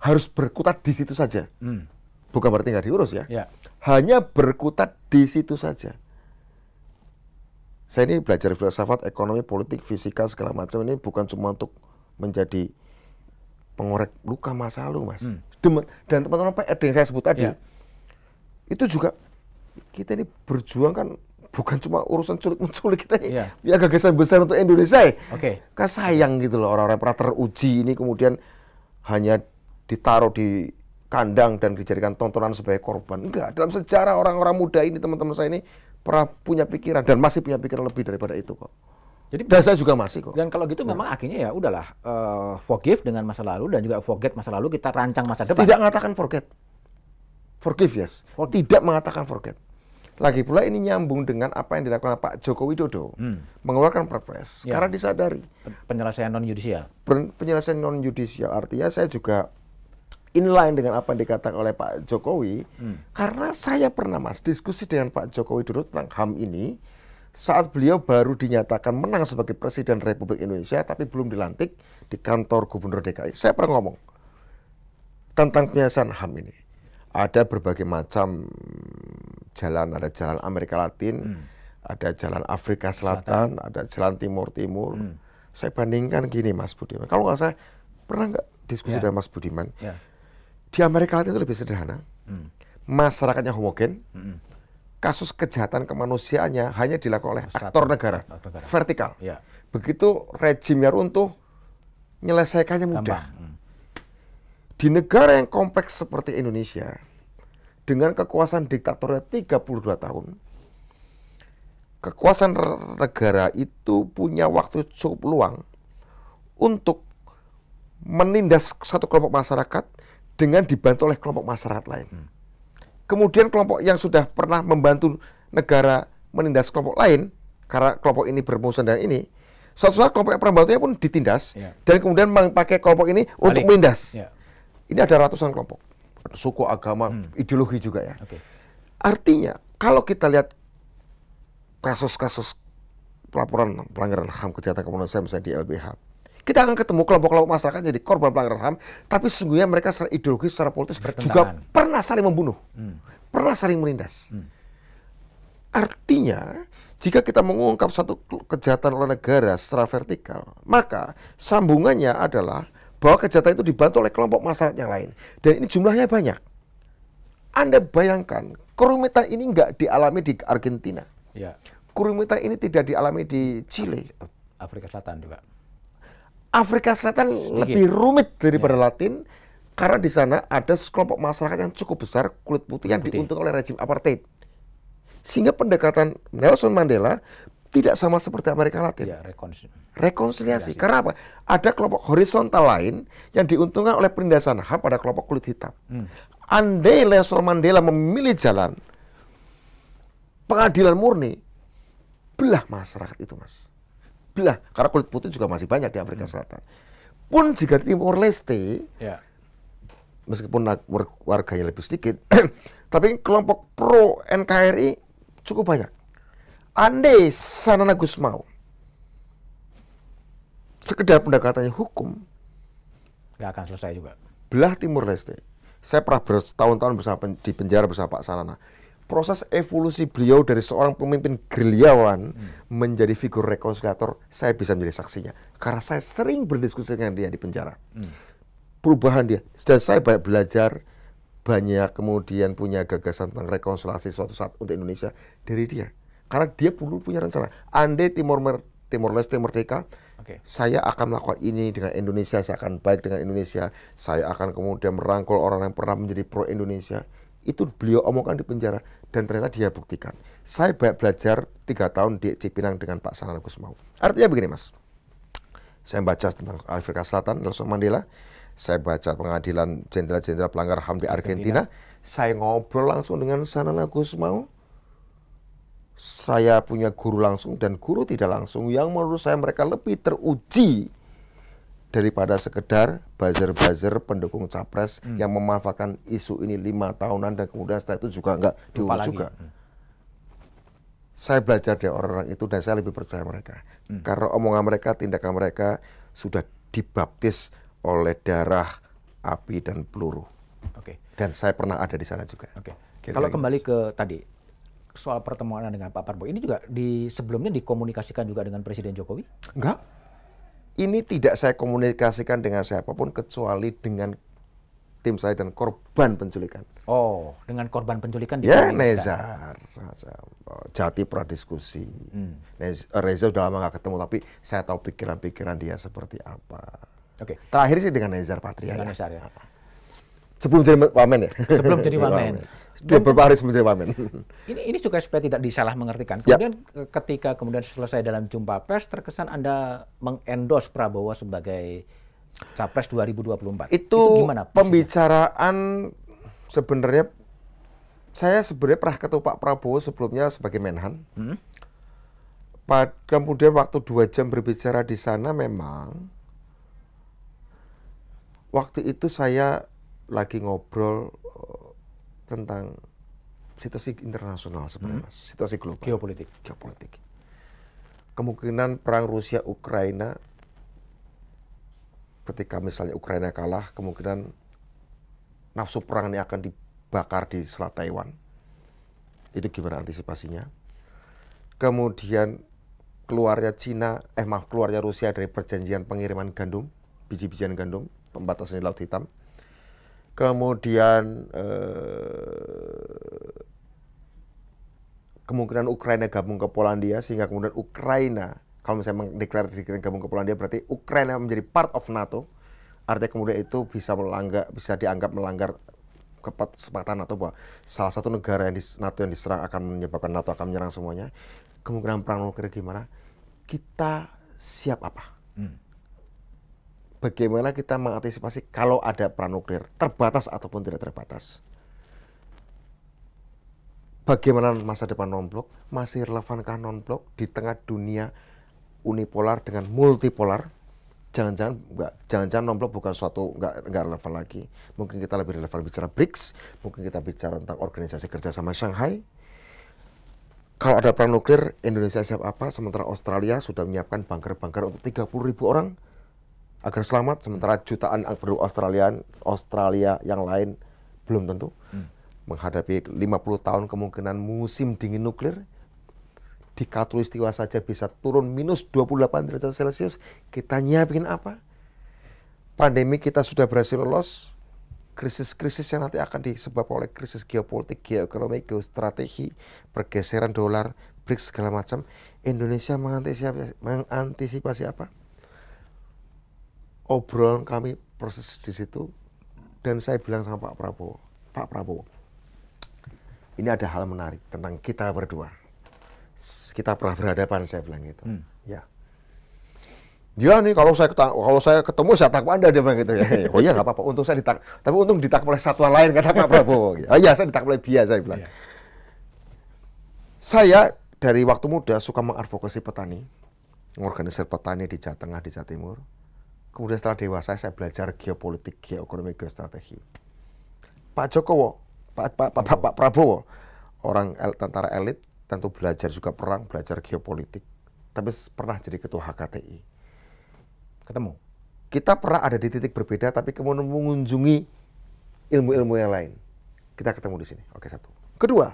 harus berkutat di situ saja. Hmm. Bukan berarti nggak diurus ya. ya. Hanya berkutat di situ saja saya ini belajar filsafat, ekonomi, politik, fisika segala macam ini bukan cuma untuk menjadi pengorek luka masa lalu, Mas. Hmm. Dan teman-teman apa yang saya sebut tadi, ya. itu juga kita ini berjuang kan bukan cuma urusan culik menculik kita ini, ya, ya gagasan besar untuk Indonesia. Ya. Oke. Okay. Kan sayang gitu loh orang-orang pernah teruji ini kemudian hanya ditaruh di kandang dan dijadikan tontonan sebagai korban. Enggak, dalam sejarah orang-orang muda ini teman-teman saya ini pernah punya pikiran dan masih punya pikiran lebih daripada itu kok. Jadi dan saya juga masih kok. Dan kalau gitu ya. memang akhirnya ya udahlah uh, forgive dengan masa lalu dan juga forget masa lalu kita rancang masa depan. Tidak mengatakan forget. Forgive yes. For Tidak mengatakan forget. Lagi pula ini nyambung dengan apa yang dilakukan Pak Joko Widodo hmm. mengeluarkan Perpres ya. karena disadari penyelesaian non yudisial. Penyelesaian non yudisial artinya saya juga inline dengan apa yang dikatakan oleh Pak Jokowi, hmm. karena saya pernah mas diskusi dengan Pak Jokowi dulu tentang HAM ini saat beliau baru dinyatakan menang sebagai Presiden Republik Indonesia, tapi belum dilantik di kantor Gubernur DKI. Saya pernah ngomong tentang penyelesaian HAM ini. Ada berbagai macam jalan, ada jalan Amerika Latin, hmm. ada jalan Afrika Selatan, Selatan. ada jalan Timur Timur. Hmm. Saya bandingkan gini Mas Budiman. Kalau nggak saya pernah nggak diskusi yeah. dengan Mas Budiman? Yeah di Amerika Latin itu lebih sederhana. Hmm. Masyarakatnya homogen. Hmm. Kasus kejahatan kemanusiaannya hanya dilakukan oleh Strat aktor negara, negara. vertikal. Ya. Begitu rejimnya runtuh, menyelesaikannya mudah. Hmm. Di negara yang kompleks seperti Indonesia, dengan kekuasaan diktatornya 32 tahun, kekuasaan negara itu punya waktu cukup luang untuk menindas satu kelompok masyarakat dengan dibantu oleh kelompok masyarakat lain. Hmm. Kemudian kelompok yang sudah pernah membantu negara menindas kelompok lain karena kelompok ini bermusuhan dan ini, suatu saat kelompok yang pernah membantunya pun ditindas yeah. dan kemudian memakai kelompok ini Balik. untuk menindas. Yeah. Ini ada ratusan kelompok, suku, agama, hmm. ideologi juga ya. Okay. Artinya kalau kita lihat kasus-kasus pelaporan pelanggaran HAM kejahatan kemanusiaan misalnya di LBH, kita akan ketemu kelompok-kelompok masyarakat jadi korban pelanggaran HAM, tapi sesungguhnya mereka secara ideologis, secara politis Bertentangan. juga pernah saling membunuh, hmm. pernah saling menindas. Hmm. Artinya, jika kita mengungkap satu kejahatan oleh negara secara vertikal, maka sambungannya adalah bahwa kejahatan itu dibantu oleh kelompok masyarakat yang lain. Dan ini jumlahnya banyak. Anda bayangkan, kerumitan ini nggak dialami di Argentina. Ya. Kerumitan ini tidak dialami di Chile. Afrika Selatan juga. Afrika Selatan Sedikit. lebih rumit daripada ya. Latin karena di sana ada sekelompok masyarakat yang cukup besar kulit putih yang putih. diuntungkan oleh rezim apartheid. Sehingga pendekatan Nelson Mandela tidak sama seperti Amerika Latin. Ya, rekonsiliasi. rekonsiliasi. Karena apa? Ada kelompok horizontal lain yang diuntungkan oleh perindasan HAM pada kelompok kulit hitam. Hmm. Andai Nelson Mandela memilih jalan pengadilan murni, belah masyarakat itu, Mas belah karena kulit putih juga masih banyak di Afrika hmm. Selatan. Pun jika di Timor Leste, yeah. meskipun warganya lebih sedikit, [clears throat] tapi kelompok pro NKRI cukup banyak. Andai Sanana mau, sekedar pendekatannya hukum, nggak akan selesai juga. Belah Timur Leste. Saya pernah bertahun-tahun bersama di penjara bersama Pak Sanana proses evolusi beliau dari seorang pemimpin gerilyawan hmm. menjadi figur rekonsiliator, saya bisa menjadi saksinya. Karena saya sering berdiskusi dengan dia di penjara. Hmm. Perubahan dia. Dan saya banyak belajar, banyak kemudian punya gagasan tentang rekonsiliasi suatu saat untuk Indonesia dari dia. Karena dia perlu punya rencana. Andai Timor, Mer Timor Leste merdeka, okay. saya akan melakukan ini dengan Indonesia, saya akan baik dengan Indonesia, saya akan kemudian merangkul orang yang pernah menjadi pro Indonesia. Itu beliau omongkan di penjara dan ternyata dia buktikan. Saya banyak belajar tiga tahun di Cipinang dengan Pak Sanan Kusmau. Artinya begini mas, saya baca tentang Afrika Selatan, Nelson Mandela, saya baca pengadilan jenderal-jenderal pelanggar HAM di Argentina, Argentina. saya ngobrol langsung dengan Sanan Kusmau, saya punya guru langsung dan guru tidak langsung yang menurut saya mereka lebih teruji daripada sekedar buzzer-buzzer pendukung capres hmm. yang memanfaatkan isu ini lima tahunan dan kemudian setelah itu juga nggak diurus juga. Hmm. Saya belajar dari orang-orang itu dan saya lebih percaya mereka hmm. karena omongan mereka, tindakan mereka sudah dibaptis oleh darah, api dan peluru. Oke. Okay. Dan saya pernah ada di sana juga. Oke. Okay. Kalau gitu. kembali ke tadi soal pertemuan dengan Pak Prabowo ini juga di sebelumnya dikomunikasikan juga dengan Presiden Jokowi? Enggak ini tidak saya komunikasikan dengan siapapun kecuali dengan tim saya dan korban penculikan. Oh, dengan korban penculikan di Ya, Nezar. Jati pradiskusi. diskusi. Hmm. Reza sudah lama nggak ketemu, tapi saya tahu pikiran-pikiran dia seperti apa. Oke. Okay. Terakhir sih dengan Nezar Patria. Dengan ya. Nezar ya. Sebelum jadi wamen ya. Sebelum jadi wamen. Dua beberapa hari sebelum wamen. Ini ini juga supaya tidak disalah mengertikan. Ya. Kemudian ya. ketika kemudian selesai dalam jumpa pers terkesan Anda mengendos Prabowo sebagai capres 2024. Itu, itu gimana? Pembicaraan sebenarnya saya sebenarnya pernah ketemu Pak Prabowo sebelumnya sebagai Menhan. Hmm? Pak, kemudian waktu dua jam berbicara di sana memang waktu itu saya lagi ngobrol tentang situasi internasional sebenarnya, hmm. situasi global, geopolitik. geopolitik. Kemungkinan perang Rusia Ukraina ketika misalnya Ukraina kalah, kemungkinan nafsu perang ini akan dibakar di Selat Taiwan. Itu gimana antisipasinya? Kemudian keluarnya Cina, eh maaf keluarnya Rusia dari perjanjian pengiriman gandum, biji-bijian gandum, pembatasan di laut hitam kemudian eh, kemungkinan Ukraina gabung ke Polandia sehingga kemudian Ukraina kalau misalnya mendeklarasikan gabung ke Polandia berarti Ukraina menjadi part of NATO artinya kemudian itu bisa melanggar bisa dianggap melanggar kesepakatan atau bahwa salah satu negara yang di, NATO yang diserang akan menyebabkan NATO akan menyerang semuanya kemungkinan perang nuklir gimana kita siap apa bagaimana kita mengantisipasi kalau ada perang nuklir, terbatas ataupun tidak terbatas. Bagaimana masa depan non-blok? Masih relevankah non-blok di tengah dunia unipolar dengan multipolar? Jangan-jangan enggak, jangan-jangan non-blok bukan suatu enggak, enggak relevan lagi. Mungkin kita lebih relevan bicara BRICS, mungkin kita bicara tentang organisasi kerjasama Shanghai. Kalau ada perang nuklir, Indonesia siap apa? Sementara Australia sudah menyiapkan bunker-bunker untuk 30 ribu orang agar selamat sementara hmm. jutaan penduduk Australia Australia yang lain belum tentu hmm. menghadapi 50 tahun kemungkinan musim dingin nuklir di katulistiwa saja bisa turun minus 28 derajat celcius kita nyiapin apa pandemi kita sudah berhasil lolos krisis-krisis yang nanti akan disebabkan oleh krisis geopolitik, geoekonomi, geostrategi, pergeseran dolar, BRICS segala macam, Indonesia mengantisipasi, mengantisipasi apa? obrolan kami proses di situ dan saya bilang sama Pak Prabowo, Pak Prabowo, ini ada hal menarik tentang kita berdua. Kita pernah berhadapan saya bilang gitu. Hmm. Ya. Dia ya nih kalau saya ketemu, kalau saya ketemu saya takut Anda dia bilang gitu [laughs] ya. Oh iya nggak apa-apa. Untung saya ditak tapi untung ditak oleh satuan lain kata Pak Prabowo. [laughs] Oh iya saya ditak oleh dia saya bilang. Iya. Saya dari waktu muda suka mengadvokasi petani, mengorganisir petani di Jawa Tengah, di Jawa Timur Kemudian setelah dewasa saya belajar geopolitik, geoekonomi, geostrategi. Pak Jokowo, Pak, Pak, Pak, Pak, Pak Prabowo, orang el, tentara elit, tentu belajar juga perang, belajar geopolitik. Tapi pernah jadi ketua HKTI. Ketemu? Kita pernah ada di titik berbeda, tapi kemudian mengunjungi ilmu-ilmu yang lain. Kita ketemu di sini. Oke, satu. Kedua,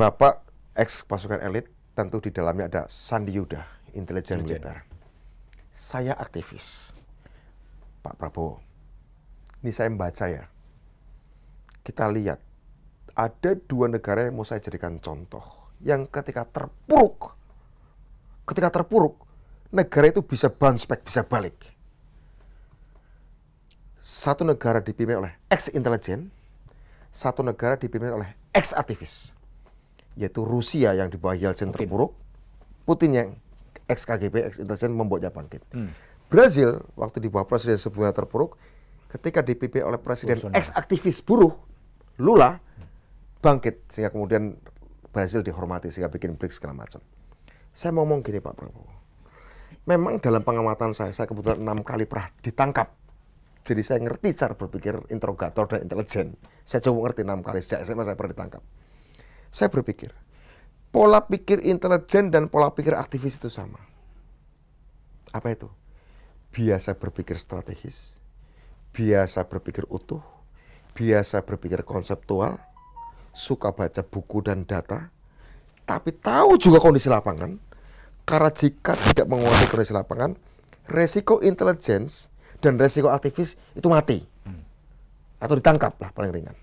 Bapak ex pasukan elit, tentu di dalamnya ada Sandi Yuda, intelijen militer saya aktivis Pak Prabowo. Ini saya membaca ya. Kita lihat ada dua negara yang mau saya jadikan contoh yang ketika terpuruk ketika terpuruk negara itu bisa bounce back, bisa balik. Satu negara dipimpin oleh ex-intelijen, satu negara dipimpin oleh ex-aktivis, yaitu Rusia yang di bawah Yeltsin terpuruk, Putin yang ex KGB, ex intelijen membuatnya bangkit. Hmm. Brazil waktu di bawah presiden sebelumnya terpuruk, ketika dipimpin oleh presiden Bolsonaro. ex aktivis buruh Lula bangkit sehingga kemudian Brazil dihormati sehingga bikin BRICS segala macam. Saya mau ngomong gini Pak Prabowo. Memang dalam pengamatan saya, saya kebetulan enam kali pernah ditangkap. Jadi saya ngerti cara berpikir interogator dan intelijen. Saya coba ngerti enam kali sejak SMA saya pernah ditangkap. Saya berpikir, Pola pikir intelijen dan pola pikir aktivis itu sama. Apa itu? Biasa berpikir strategis, biasa berpikir utuh, biasa berpikir konseptual, suka baca buku dan data, tapi tahu juga kondisi lapangan. Karena jika tidak menguasai kondisi lapangan, resiko intelligence dan resiko aktivis itu mati hmm. atau ditangkap lah paling ringan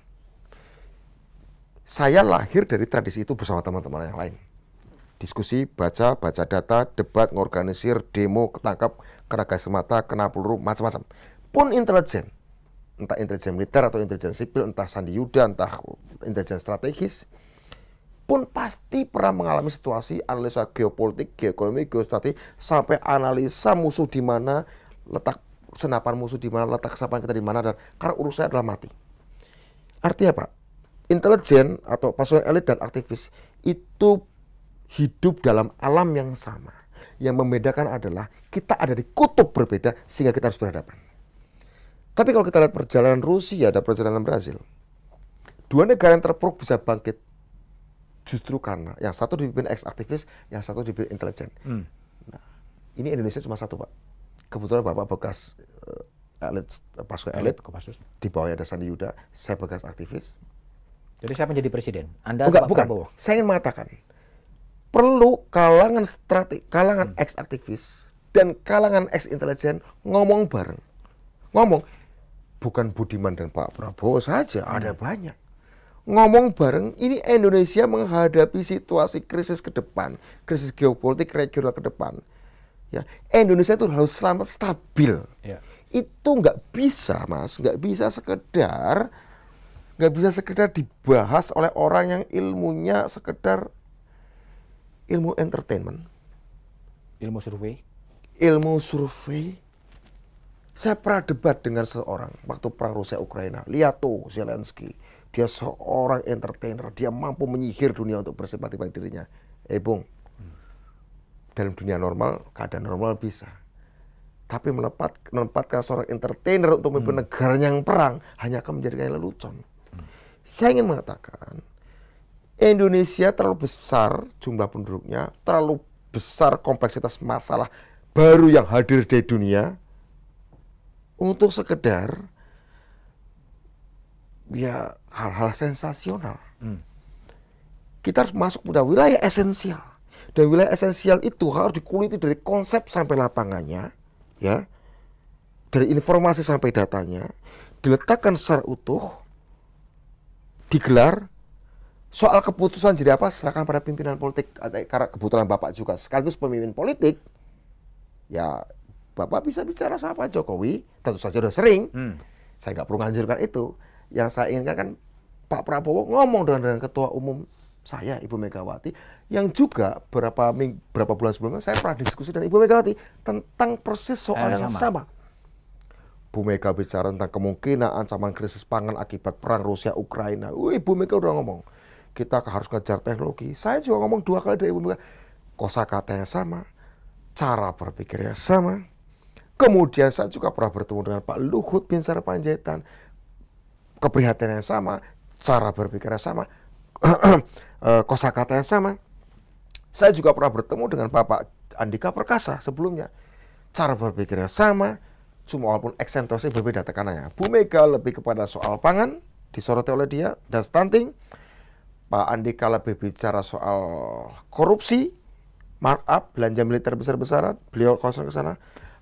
saya lahir dari tradisi itu bersama teman-teman yang lain. Diskusi, baca, baca data, debat, ngorganisir, demo, ketangkap, keragas semata, kena peluru, macam-macam. Pun intelijen. Entah intelijen militer atau intelijen sipil, entah sandi yuda, entah intelijen strategis. Pun pasti pernah mengalami situasi analisa geopolitik, geoekonomi, geostatik, sampai analisa musuh di mana, letak senapan musuh di mana, letak senapan kita di mana, dan karena urus saya adalah mati. Artinya apa? intelijen atau pasukan elit dan aktivis itu hidup dalam alam yang sama. Yang membedakan adalah kita ada di kutub berbeda sehingga kita harus berhadapan. Tapi kalau kita lihat perjalanan Rusia dan perjalanan Brazil, dua negara yang terpuruk bisa bangkit justru karena yang satu dipimpin ex aktivis, yang satu dipimpin intelijen. Hmm. Nah, ini Indonesia cuma satu pak. Kebetulan bapak bekas uh, elit eh, pasukan elit, di bawahnya ada Sandi Yuda, saya bekas aktivis jadi siapa menjadi presiden? Anda Enggak, bukan. Prabowo? Saya ingin mengatakan perlu kalangan strategi, kalangan hmm. ex aktivis dan kalangan ex intelijen ngomong bareng. Ngomong bukan Budiman dan Pak Prabowo saja, hmm. ada banyak. Ngomong bareng, ini Indonesia menghadapi situasi krisis ke depan, krisis geopolitik regional ke depan. Ya, Indonesia itu harus selamat stabil. Ya. Itu nggak bisa, Mas, nggak bisa sekedar nggak bisa sekedar dibahas oleh orang yang ilmunya sekedar ilmu entertainment ilmu survei ilmu survei saya pernah debat dengan seorang waktu perang Rusia Ukraina lihat tuh Zelensky dia seorang entertainer dia mampu menyihir dunia untuk bersimpati pada dirinya eh bung hmm. dalam dunia normal keadaan normal bisa tapi menempat, menempatkan seorang entertainer untuk memimpin hmm. negaranya yang perang hanya akan menjadikannya lelucon saya ingin mengatakan, Indonesia terlalu besar jumlah penduduknya, terlalu besar kompleksitas masalah baru yang hadir di dunia untuk sekedar ya hal-hal sensasional. Hmm. Kita harus masuk pada wilayah esensial. Dan wilayah esensial itu harus dikuliti dari konsep sampai lapangannya, ya. Dari informasi sampai datanya, diletakkan secara utuh digelar soal keputusan jadi apa serahkan pada pimpinan politik ah, eh, karena kebetulan bapak juga sekaligus pemimpin politik ya bapak bisa bicara sama Pak Jokowi tentu saja sudah sering hmm. saya nggak perlu menghancurkan itu yang saya inginkan kan Pak Prabowo ngomong dengan, dengan ketua umum saya Ibu Megawati yang juga berapa minggu berapa bulan sebelumnya saya pernah diskusi dengan Ibu Megawati tentang persis soal yang, yang sama. sama Bu Mega bicara tentang kemungkinan ancaman krisis pangan akibat perang Rusia Ukraina. Wih, Bu Mega udah ngomong kita harus ngejar teknologi. Saya juga ngomong dua kali dari Bu Mega, kosa katanya sama, cara berpikirnya sama. Kemudian saya juga pernah bertemu dengan Pak Luhut bin Sarpanjaitan, yang sama, cara berpikirnya sama, [clears throat] eh, kosa katanya sama. Saya juga pernah bertemu dengan Bapak Andika Perkasa sebelumnya, cara berpikirnya sama, Cuma walaupun eksentrasi berbeda tekanannya. Bu Mega lebih kepada soal pangan, disoroti oleh dia, dan stunting. Pak Andika lebih bicara soal korupsi, markup, belanja militer besar-besaran, beliau concern ke sana.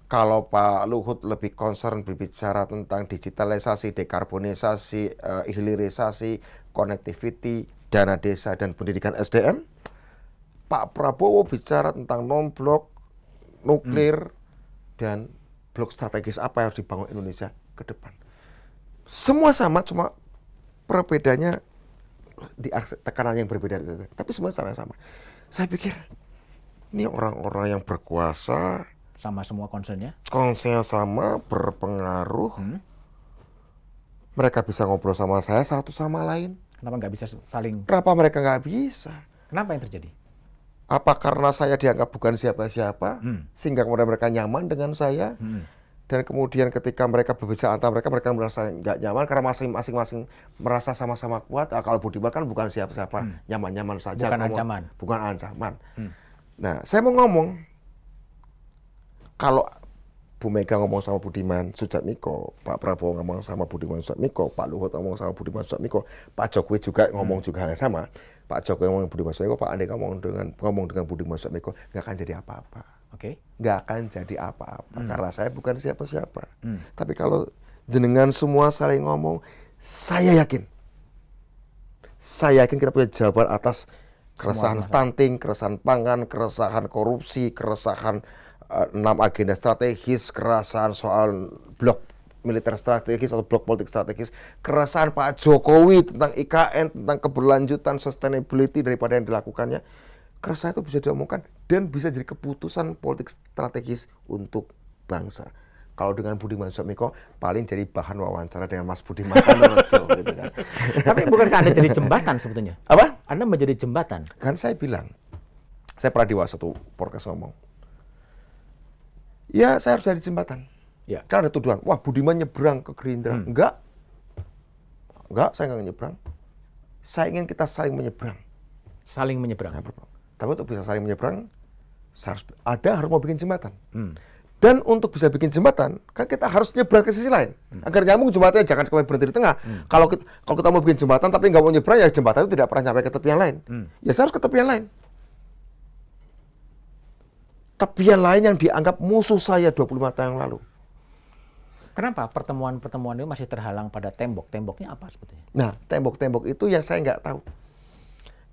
Kalau Pak Luhut lebih concern berbicara tentang digitalisasi, dekarbonisasi, uh, hilirisasi, connectivity, dana desa, dan pendidikan SDM. Pak Prabowo bicara tentang non-blok, nuklir, hmm. dan blok strategis apa yang harus dibangun Indonesia ke depan. Semua sama, cuma perbedaannya di tekanan yang berbeda, tapi semua cara sama. Saya pikir ini orang-orang yang berkuasa sama semua concernnya, concernnya sama, berpengaruh. Hmm. Mereka bisa ngobrol sama saya satu sama lain. Kenapa nggak bisa saling? Kenapa mereka nggak bisa? Kenapa yang terjadi? apa karena saya dianggap bukan siapa-siapa hmm. sehingga kemudian mereka nyaman dengan saya hmm. dan kemudian ketika mereka berbicara antara mereka mereka merasa nggak nyaman karena masing-masing merasa sama-sama kuat nah, kalau Budi kan bukan siapa-siapa nyaman hmm. nyaman-nyaman saja bukan ancaman bukan ancaman hmm. nah saya mau ngomong kalau Bu Mega ngomong sama Budiman Sujatmiko, Pak Prabowo ngomong sama Budiman Sujatmiko, Pak Luhut ngomong sama Budiman Sujatmiko, Pak Jokowi juga ngomong hmm. juga hal yang sama Pak Jokowi ngomong Budi Mas Pak Andika ngomong dengan ngomong dengan Budi masuk Eko, nggak akan jadi apa-apa. Oke. Okay. Nggak akan jadi apa-apa hmm. karena saya bukan siapa-siapa. Hmm. Tapi kalau jenengan semua saling ngomong, saya yakin, saya yakin kita punya jawaban atas keresahan stunting, keresahan pangan, keresahan korupsi, keresahan eh, enam uh, agenda strategis, keresahan soal blok militer strategis atau blok politik strategis, keresahan Pak Jokowi tentang IKN, tentang keberlanjutan sustainability daripada yang dilakukannya, keresahan itu bisa diomongkan dan bisa jadi keputusan politik strategis untuk bangsa kalau dengan Budiman Sumiko paling jadi bahan wawancara dengan Mas Budiman Sumiko [laughs] gitu kan. Tapi bukankah Anda jadi jembatan sebetulnya? Apa? Anda menjadi jembatan. Kan saya bilang, saya pernah di satu podcast ngomong. Ya saya harus jadi jembatan. Ya. Karena ada tuduhan, wah Budiman nyebrang ke Gerindra. Hmm. Enggak. Enggak, saya enggak nyebrang. Saya ingin kita saling menyebrang, Saling menyebrang. Nah, Tapi untuk bisa saling menyebrang, harus, ada harus mau bikin jembatan. Hmm. Dan untuk bisa bikin jembatan, kan kita harus nyebrang ke sisi lain. Hmm. Agar nyambung jembatannya jangan sampai berhenti di tengah. Hmm. Kalau kita, kalau kita mau bikin jembatan tapi nggak mau nyebrang, ya jembatan itu tidak pernah nyampe ke tepian lain. Hmm. Ya saya harus ke tepian lain. Tepian lain yang dianggap musuh saya 25 tahun yang lalu. Kenapa pertemuan-pertemuan itu masih terhalang pada tembok? Temboknya apa sebetulnya? Nah, tembok-tembok itu yang saya nggak tahu.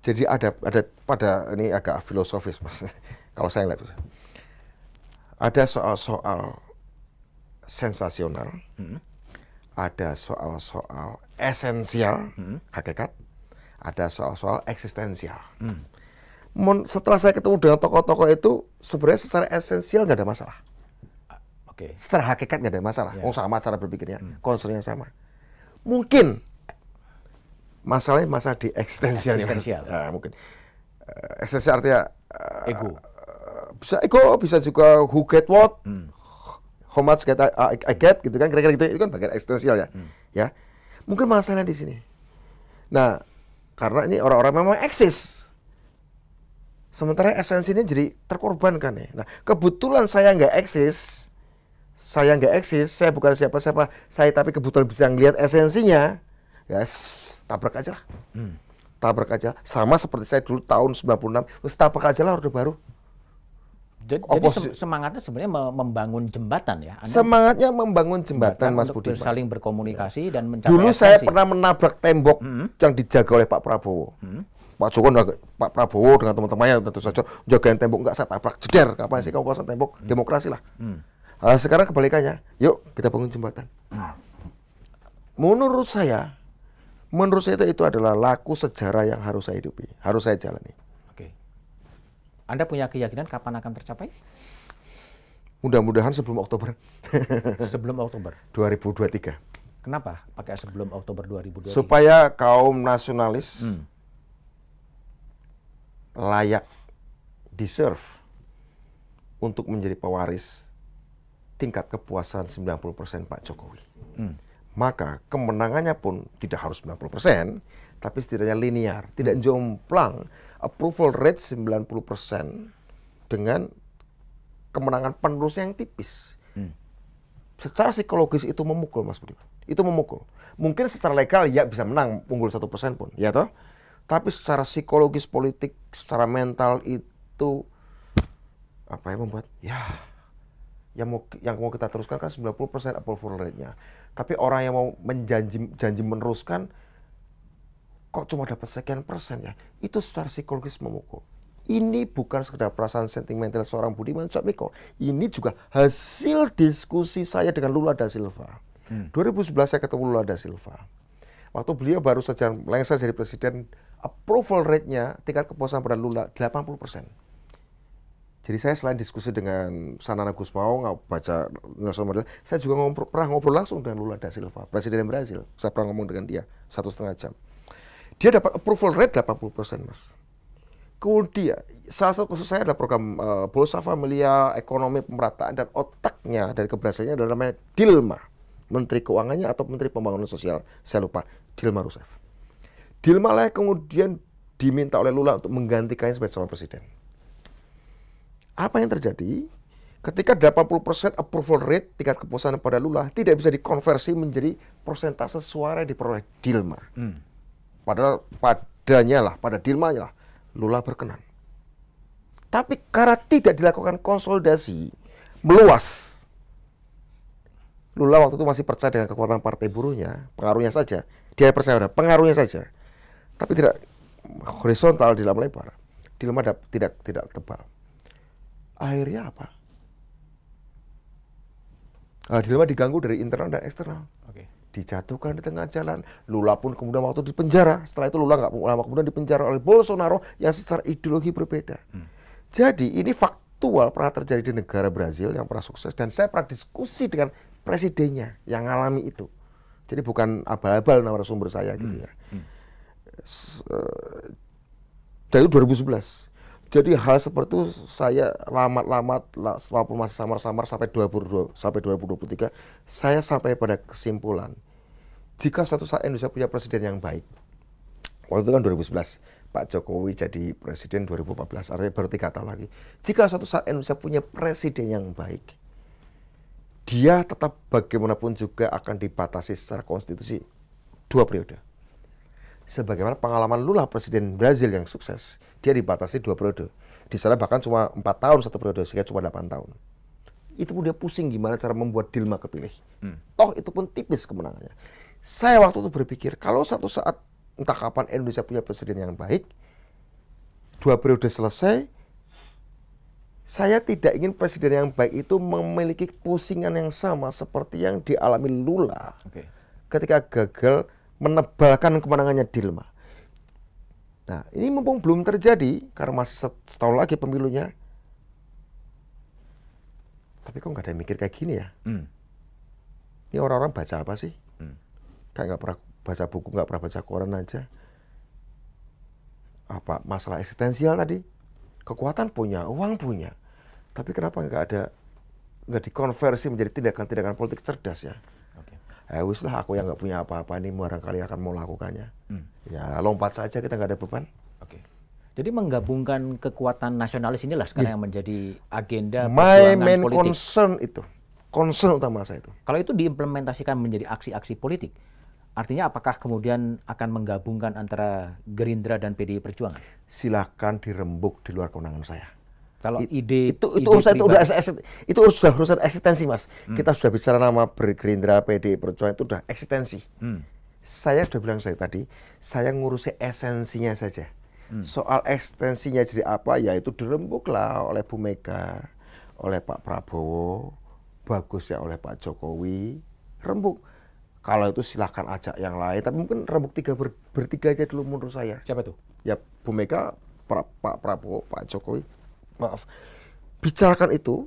Jadi ada ada pada ini agak filosofis mas. [laughs] Kalau saya lihat ada soal-soal sensasional, hmm. ada soal-soal esensial hmm. hakikat, ada soal-soal eksistensial. Hmm. Setelah saya ketemu dengan tokoh-tokoh itu, sebenarnya secara esensial nggak ada masalah. Okay. Secara hakikat nggak ada masalah. Yeah. Oh sama cara berpikirnya, hmm. concernnya sama. Mungkin masalahnya masalah di eksistensial. Eksistensial. Ya, mungkin uh, eksistensial artinya uh, ego. Uh, bisa ego, bisa juga who get what, hmm. how much get I, I, I get gitu kan kira-kira gitu itu kan bagian eksistensial ya. Hmm. Ya. Mungkin masalahnya di sini. Nah, karena ini orang-orang memang eksis. Sementara esensinya jadi terkorbankan ya. Nah, kebetulan saya nggak eksis, saya nggak eksis, saya bukan siapa-siapa, saya tapi kebetulan bisa ngelihat esensinya, ya yes, tabrak aja lah. Hmm. Tabrak aja. Sama seperti saya dulu tahun 96, terus tabrak aja lah Orde Baru. Jadi, semangatnya sebenarnya membangun jembatan ya. Anda semangatnya membangun jembatan, Mas Budi. Saling berkomunikasi dan iya. mencapai Dulu esensi. saya pernah menabrak tembok hmm. yang dijaga oleh Pak Prabowo. Hmm. Pak Joko Pak Prabowo dengan teman-temannya tentu saja jagain tembok enggak saya tabrak jeder kapan sih kamu kosong tembok hmm. demokrasi lah. Hmm. Nah, sekarang kebalikannya, yuk kita bangun jembatan. Hmm. Menurut saya, menurut saya itu, itu adalah laku sejarah yang harus saya hidupi, harus saya jalani. Oke. Anda punya keyakinan kapan akan tercapai? Mudah-mudahan sebelum Oktober. [laughs] sebelum Oktober. 2023. Kenapa pakai sebelum Oktober 2023? Supaya kaum nasionalis hmm. layak deserve untuk menjadi pewaris tingkat kepuasan 90% Pak Jokowi. Hmm. Maka kemenangannya pun tidak harus 90%, tapi setidaknya linear, tidak hmm. jomplang. Approval rate 90% dengan kemenangan penerusnya yang tipis. Hmm. Secara psikologis itu memukul Mas Budi, Itu memukul. Mungkin secara legal ya bisa menang unggul satu persen pun, ya toh. Tapi secara psikologis politik, secara mental itu apa yang membuat ya yang mau yang mau kita teruskan kan 90% approval rate-nya. Tapi orang yang mau menjanji janji meneruskan kok cuma dapat sekian persen ya. Itu secara psikologis memukul. Ini bukan sekedar perasaan sentimental seorang Budiman Miko. Ini juga hasil diskusi saya dengan Lula da Silva. Hmm. 2011 saya ketemu Lula da Silva. Waktu beliau baru saja lengser jadi presiden, approval rate-nya tingkat kepuasan pada Lula 80 persen. Jadi saya selain diskusi dengan Sanana Gusmao, baca Nelson Mandela, saya juga ngobrol, pernah ngobrol langsung dengan Lula da Silva, Presiden Brazil. Saya pernah ngomong dengan dia satu setengah jam. Dia dapat approval rate 80 mas. Kemudian salah satu khusus saya adalah program uh, eh, Bolsa Familia, ekonomi pemerataan dan otaknya dari keberhasilannya adalah namanya Dilma, Menteri Keuangannya atau Menteri Pembangunan Sosial, saya lupa, Dilma Rousseff. Dilma lah kemudian diminta oleh Lula untuk menggantikannya sebagai calon presiden apa yang terjadi? Ketika 80% approval rate tingkat kepuasan pada Lula tidak bisa dikonversi menjadi persentase suara yang diperoleh Dilma. Hmm. Padahal padanya lah, pada Dilma lah, Lula berkenan. Tapi karena tidak dilakukan konsolidasi meluas, Lula waktu itu masih percaya dengan kekuatan partai buruhnya, pengaruhnya saja. Dia percaya pada pengaruhnya saja. Tapi tidak horizontal, tidak melebar. Dilma tidak tidak tebal akhirnya apa? Nah, dilema diganggu dari internal dan eksternal. Okay. Dijatuhkan di tengah jalan. Lula pun kemudian waktu di penjara. Setelah itu Lula nggak lama kemudian dipenjara oleh Bolsonaro yang secara ideologi berbeda. Hmm. Jadi ini faktual pernah terjadi di negara Brazil yang pernah sukses dan saya pernah diskusi dengan presidennya yang ngalami itu. Jadi bukan abal-abal nama sumber saya gitu hmm. gitu ya. Hmm. Eh, itu 2011 jadi hal seperti itu saya lamat-lamat selama masih samar-samar sampai 2022 sampai 2023 saya sampai pada kesimpulan jika suatu saat Indonesia punya presiden yang baik. Waktu itu kan 2011 Pak Jokowi jadi presiden 2014 artinya baru tiga tahun lagi. Jika suatu saat Indonesia punya presiden yang baik, dia tetap bagaimanapun juga akan dibatasi secara konstitusi dua periode sebagaimana pengalaman Lula presiden Brazil yang sukses dia dibatasi dua periode di sana bahkan cuma empat tahun satu periode sehingga cuma delapan tahun itu pun dia pusing gimana cara membuat Dilma kepilih hmm. toh itu pun tipis kemenangannya saya waktu itu berpikir kalau satu saat entah kapan Indonesia punya presiden yang baik dua periode selesai saya tidak ingin presiden yang baik itu memiliki pusingan yang sama seperti yang dialami Lula okay. ketika gagal menebalkan kemenangannya Dilma. Nah, ini mumpung belum terjadi karena masih setahun lagi pemilunya. Tapi kok nggak ada yang mikir kayak gini ya? Hmm. Ini orang-orang baca apa sih? Hmm. Kayak nggak pernah baca buku, nggak pernah baca koran aja. Apa masalah eksistensial tadi? Kekuatan punya, uang punya. Tapi kenapa nggak ada nggak dikonversi menjadi tindakan-tindakan politik cerdas ya? eh wis lah aku yang nggak punya apa-apa ini barangkali akan mau lakukannya. Hmm. Ya lompat saja kita nggak ada beban. Oke. Okay. Jadi menggabungkan kekuatan nasionalis inilah sekarang yeah. yang menjadi agenda My main politik. concern itu. Concern utama saya itu. Kalau itu diimplementasikan menjadi aksi-aksi politik, artinya apakah kemudian akan menggabungkan antara Gerindra dan PDI Perjuangan? Silahkan dirembuk di luar kewenangan saya. Kalau ide itu itu urusan itu udah itu sudah urusan eksistensi mas. Hmm. Kita sudah bicara nama Gerindra, PD Perjuangan itu udah eksistensi. Hmm. Saya sudah bilang saya tadi, saya ngurusi esensinya saja. Hmm. Soal eksistensinya jadi apa, ya itu dirembuklah oleh Bu Mega, oleh Pak Prabowo, bagus ya oleh Pak Jokowi, rembuk. Kalau itu silahkan ajak yang lain, tapi mungkin rembuk tiga ber, bertiga aja dulu menurut saya. Siapa tuh? Ya Bu Mega, pra, Pak Prabowo, Pak Jokowi, maaf bicarakan itu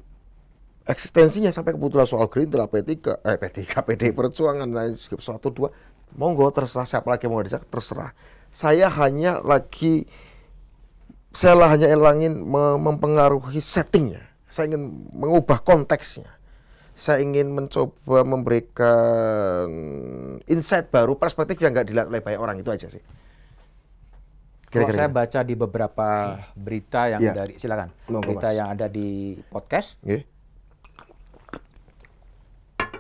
eksistensinya sampai kebetulan soal Gerindra P3 eh P3 [laughs] PD Perjuangan lain satu dua monggo terserah siapa lagi mau diajak terserah saya hanya lagi saya lah hanya elangin mempengaruhi settingnya saya ingin mengubah konteksnya saya ingin mencoba memberikan insight baru perspektif yang nggak dilihat oleh banyak orang itu aja sih Kira -kira. Kalau saya baca di beberapa hmm. berita yang ya. dari silakan berita yang ada di podcast, yeah.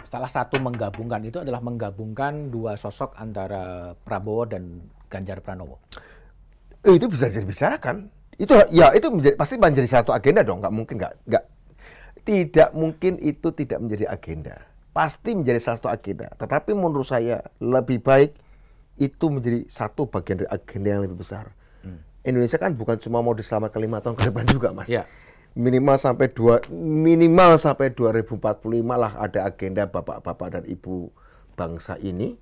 salah satu menggabungkan itu adalah menggabungkan dua sosok antara Prabowo dan Ganjar Pranowo. Eh Itu bisa jadi kan? Itu ya itu menjadi, pasti menjadi satu agenda dong. Gak mungkin gak gak tidak mungkin itu tidak menjadi agenda pasti menjadi salah satu agenda. Tetapi menurut saya lebih baik itu menjadi satu bagian dari agenda yang lebih besar. Indonesia kan bukan cuma mau diselamatkan lima tahun ke depan juga, Mas. Ya. Minimal sampai dua minimal sampai 2045 lah ada agenda bapak-bapak dan ibu bangsa ini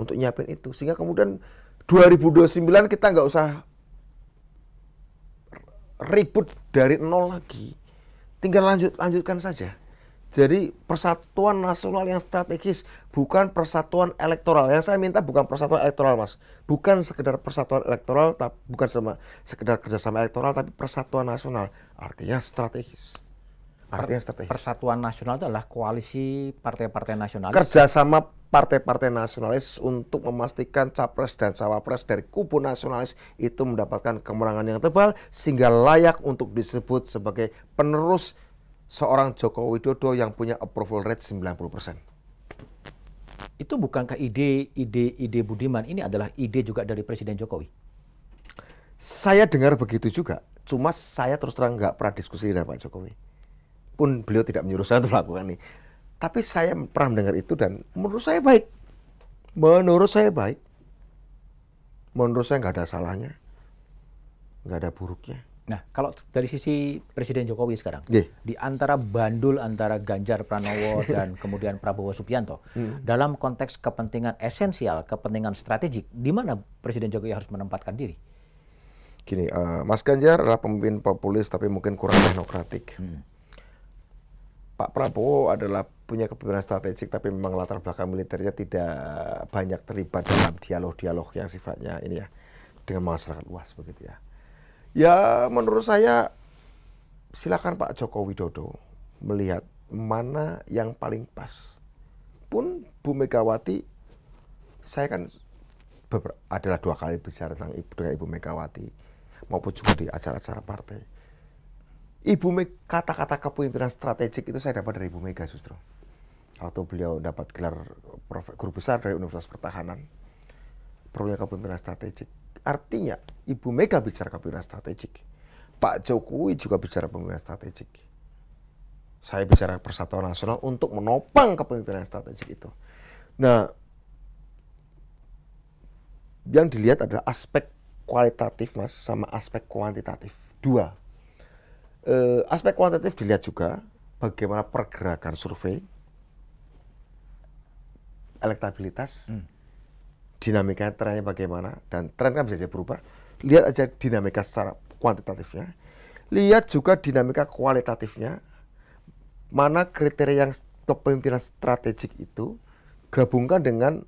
untuk nyiapin itu. Sehingga kemudian 2029 kita nggak usah ribut dari nol lagi. Tinggal lanjut lanjutkan saja. Jadi persatuan nasional yang strategis bukan persatuan elektoral. Yang saya minta bukan persatuan elektoral, Mas. Bukan sekedar persatuan elektoral, tapi bukan sama sekedar kerjasama elektoral, tapi persatuan nasional. Artinya strategis. Artinya strategis. Persatuan nasional itu adalah koalisi partai-partai nasionalis. Kerjasama partai-partai nasionalis untuk memastikan capres dan cawapres dari kubu nasionalis itu mendapatkan kemenangan yang tebal sehingga layak untuk disebut sebagai penerus seorang Joko Widodo yang punya approval rate 90%. Itu bukankah ide ide ide Budiman ini adalah ide juga dari Presiden Jokowi? Saya dengar begitu juga, cuma saya terus terang nggak pernah diskusi dengan Pak Jokowi. Pun beliau tidak menyuruh saya [laughs] untuk melakukan ini. Tapi saya pernah mendengar itu dan menurut saya baik. Menurut saya baik. Menurut saya nggak ada salahnya. Nggak ada buruknya Nah, kalau dari sisi Presiden Jokowi sekarang, yeah. di antara bandul antara Ganjar Pranowo [laughs] dan kemudian Prabowo Subianto, hmm. dalam konteks kepentingan esensial, kepentingan strategik, di mana Presiden Jokowi harus menempatkan diri? Gini, uh, Mas Ganjar adalah pemimpin populis tapi mungkin kurang teknokratik. Hmm. Pak Prabowo adalah punya kepemimpinan strategik tapi memang latar belakang militernya tidak banyak terlibat dalam dialog-dialog yang sifatnya ini ya dengan masyarakat luas begitu ya. Ya menurut saya silakan Pak Joko Widodo melihat mana yang paling pas. Pun Bu Megawati, saya kan adalah dua kali bicara tentang ibu dengan Ibu Megawati maupun juga di acara-acara partai. Ibu meg kata-kata kepemimpinan strategik itu saya dapat dari Ibu Mega justru. atau beliau dapat gelar guru besar dari Universitas Pertahanan. Perlunya kepemimpinan strategik Artinya Ibu Mega bicara kepemimpinan strategik. Pak Jokowi juga bicara pemimpinan strategik. Saya bicara persatuan nasional untuk menopang kepemimpinan strategik itu. Nah, yang dilihat adalah aspek kualitatif mas sama aspek kuantitatif dua e, aspek kuantitatif dilihat juga bagaimana pergerakan survei elektabilitas hmm dinamika trennya bagaimana dan tren kan bisa saja berubah. Lihat aja dinamika secara kuantitatifnya. Lihat juga dinamika kualitatifnya. Mana kriteria yang kepemimpinan strategik itu gabungkan dengan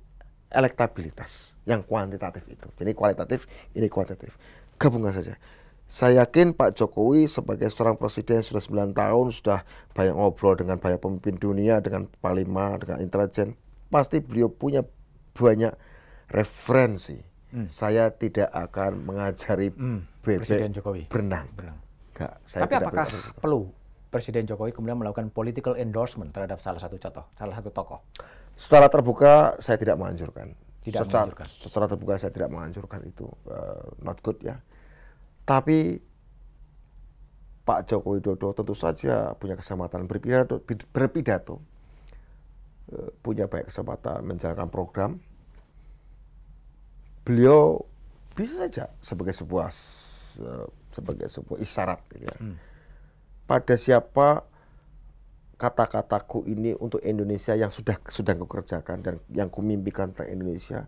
elektabilitas yang kuantitatif itu. Jadi kualitatif ini kualitatif Gabungkan saja. Saya yakin Pak Jokowi sebagai seorang presiden sudah 9 tahun sudah banyak ngobrol dengan banyak pemimpin dunia, dengan panglima, dengan intelijen. Pasti beliau punya banyak referensi. Hmm. Saya tidak akan mengajari hmm. bebek Presiden Jokowi berenang. berenang. saya Tapi tidak apakah berenang. perlu Presiden Jokowi kemudian melakukan political endorsement terhadap salah satu contoh, salah satu tokoh? Secara terbuka saya tidak menganjurkan. Tidak secara, menganjurkan. Secara terbuka saya tidak menganjurkan itu uh, not good ya. Tapi Pak Jokowi dodo tentu saja punya kesempatan berpidato, berpidato eh, punya banyak kesempatan menjalankan program, beliau bisa saja sebagai sebuah sebagai sebuah isyarat gitu ya. Hmm. Pada siapa kata-kataku ini untuk Indonesia yang sudah sedang kukerjakan dan yang kumimpikan tentang Indonesia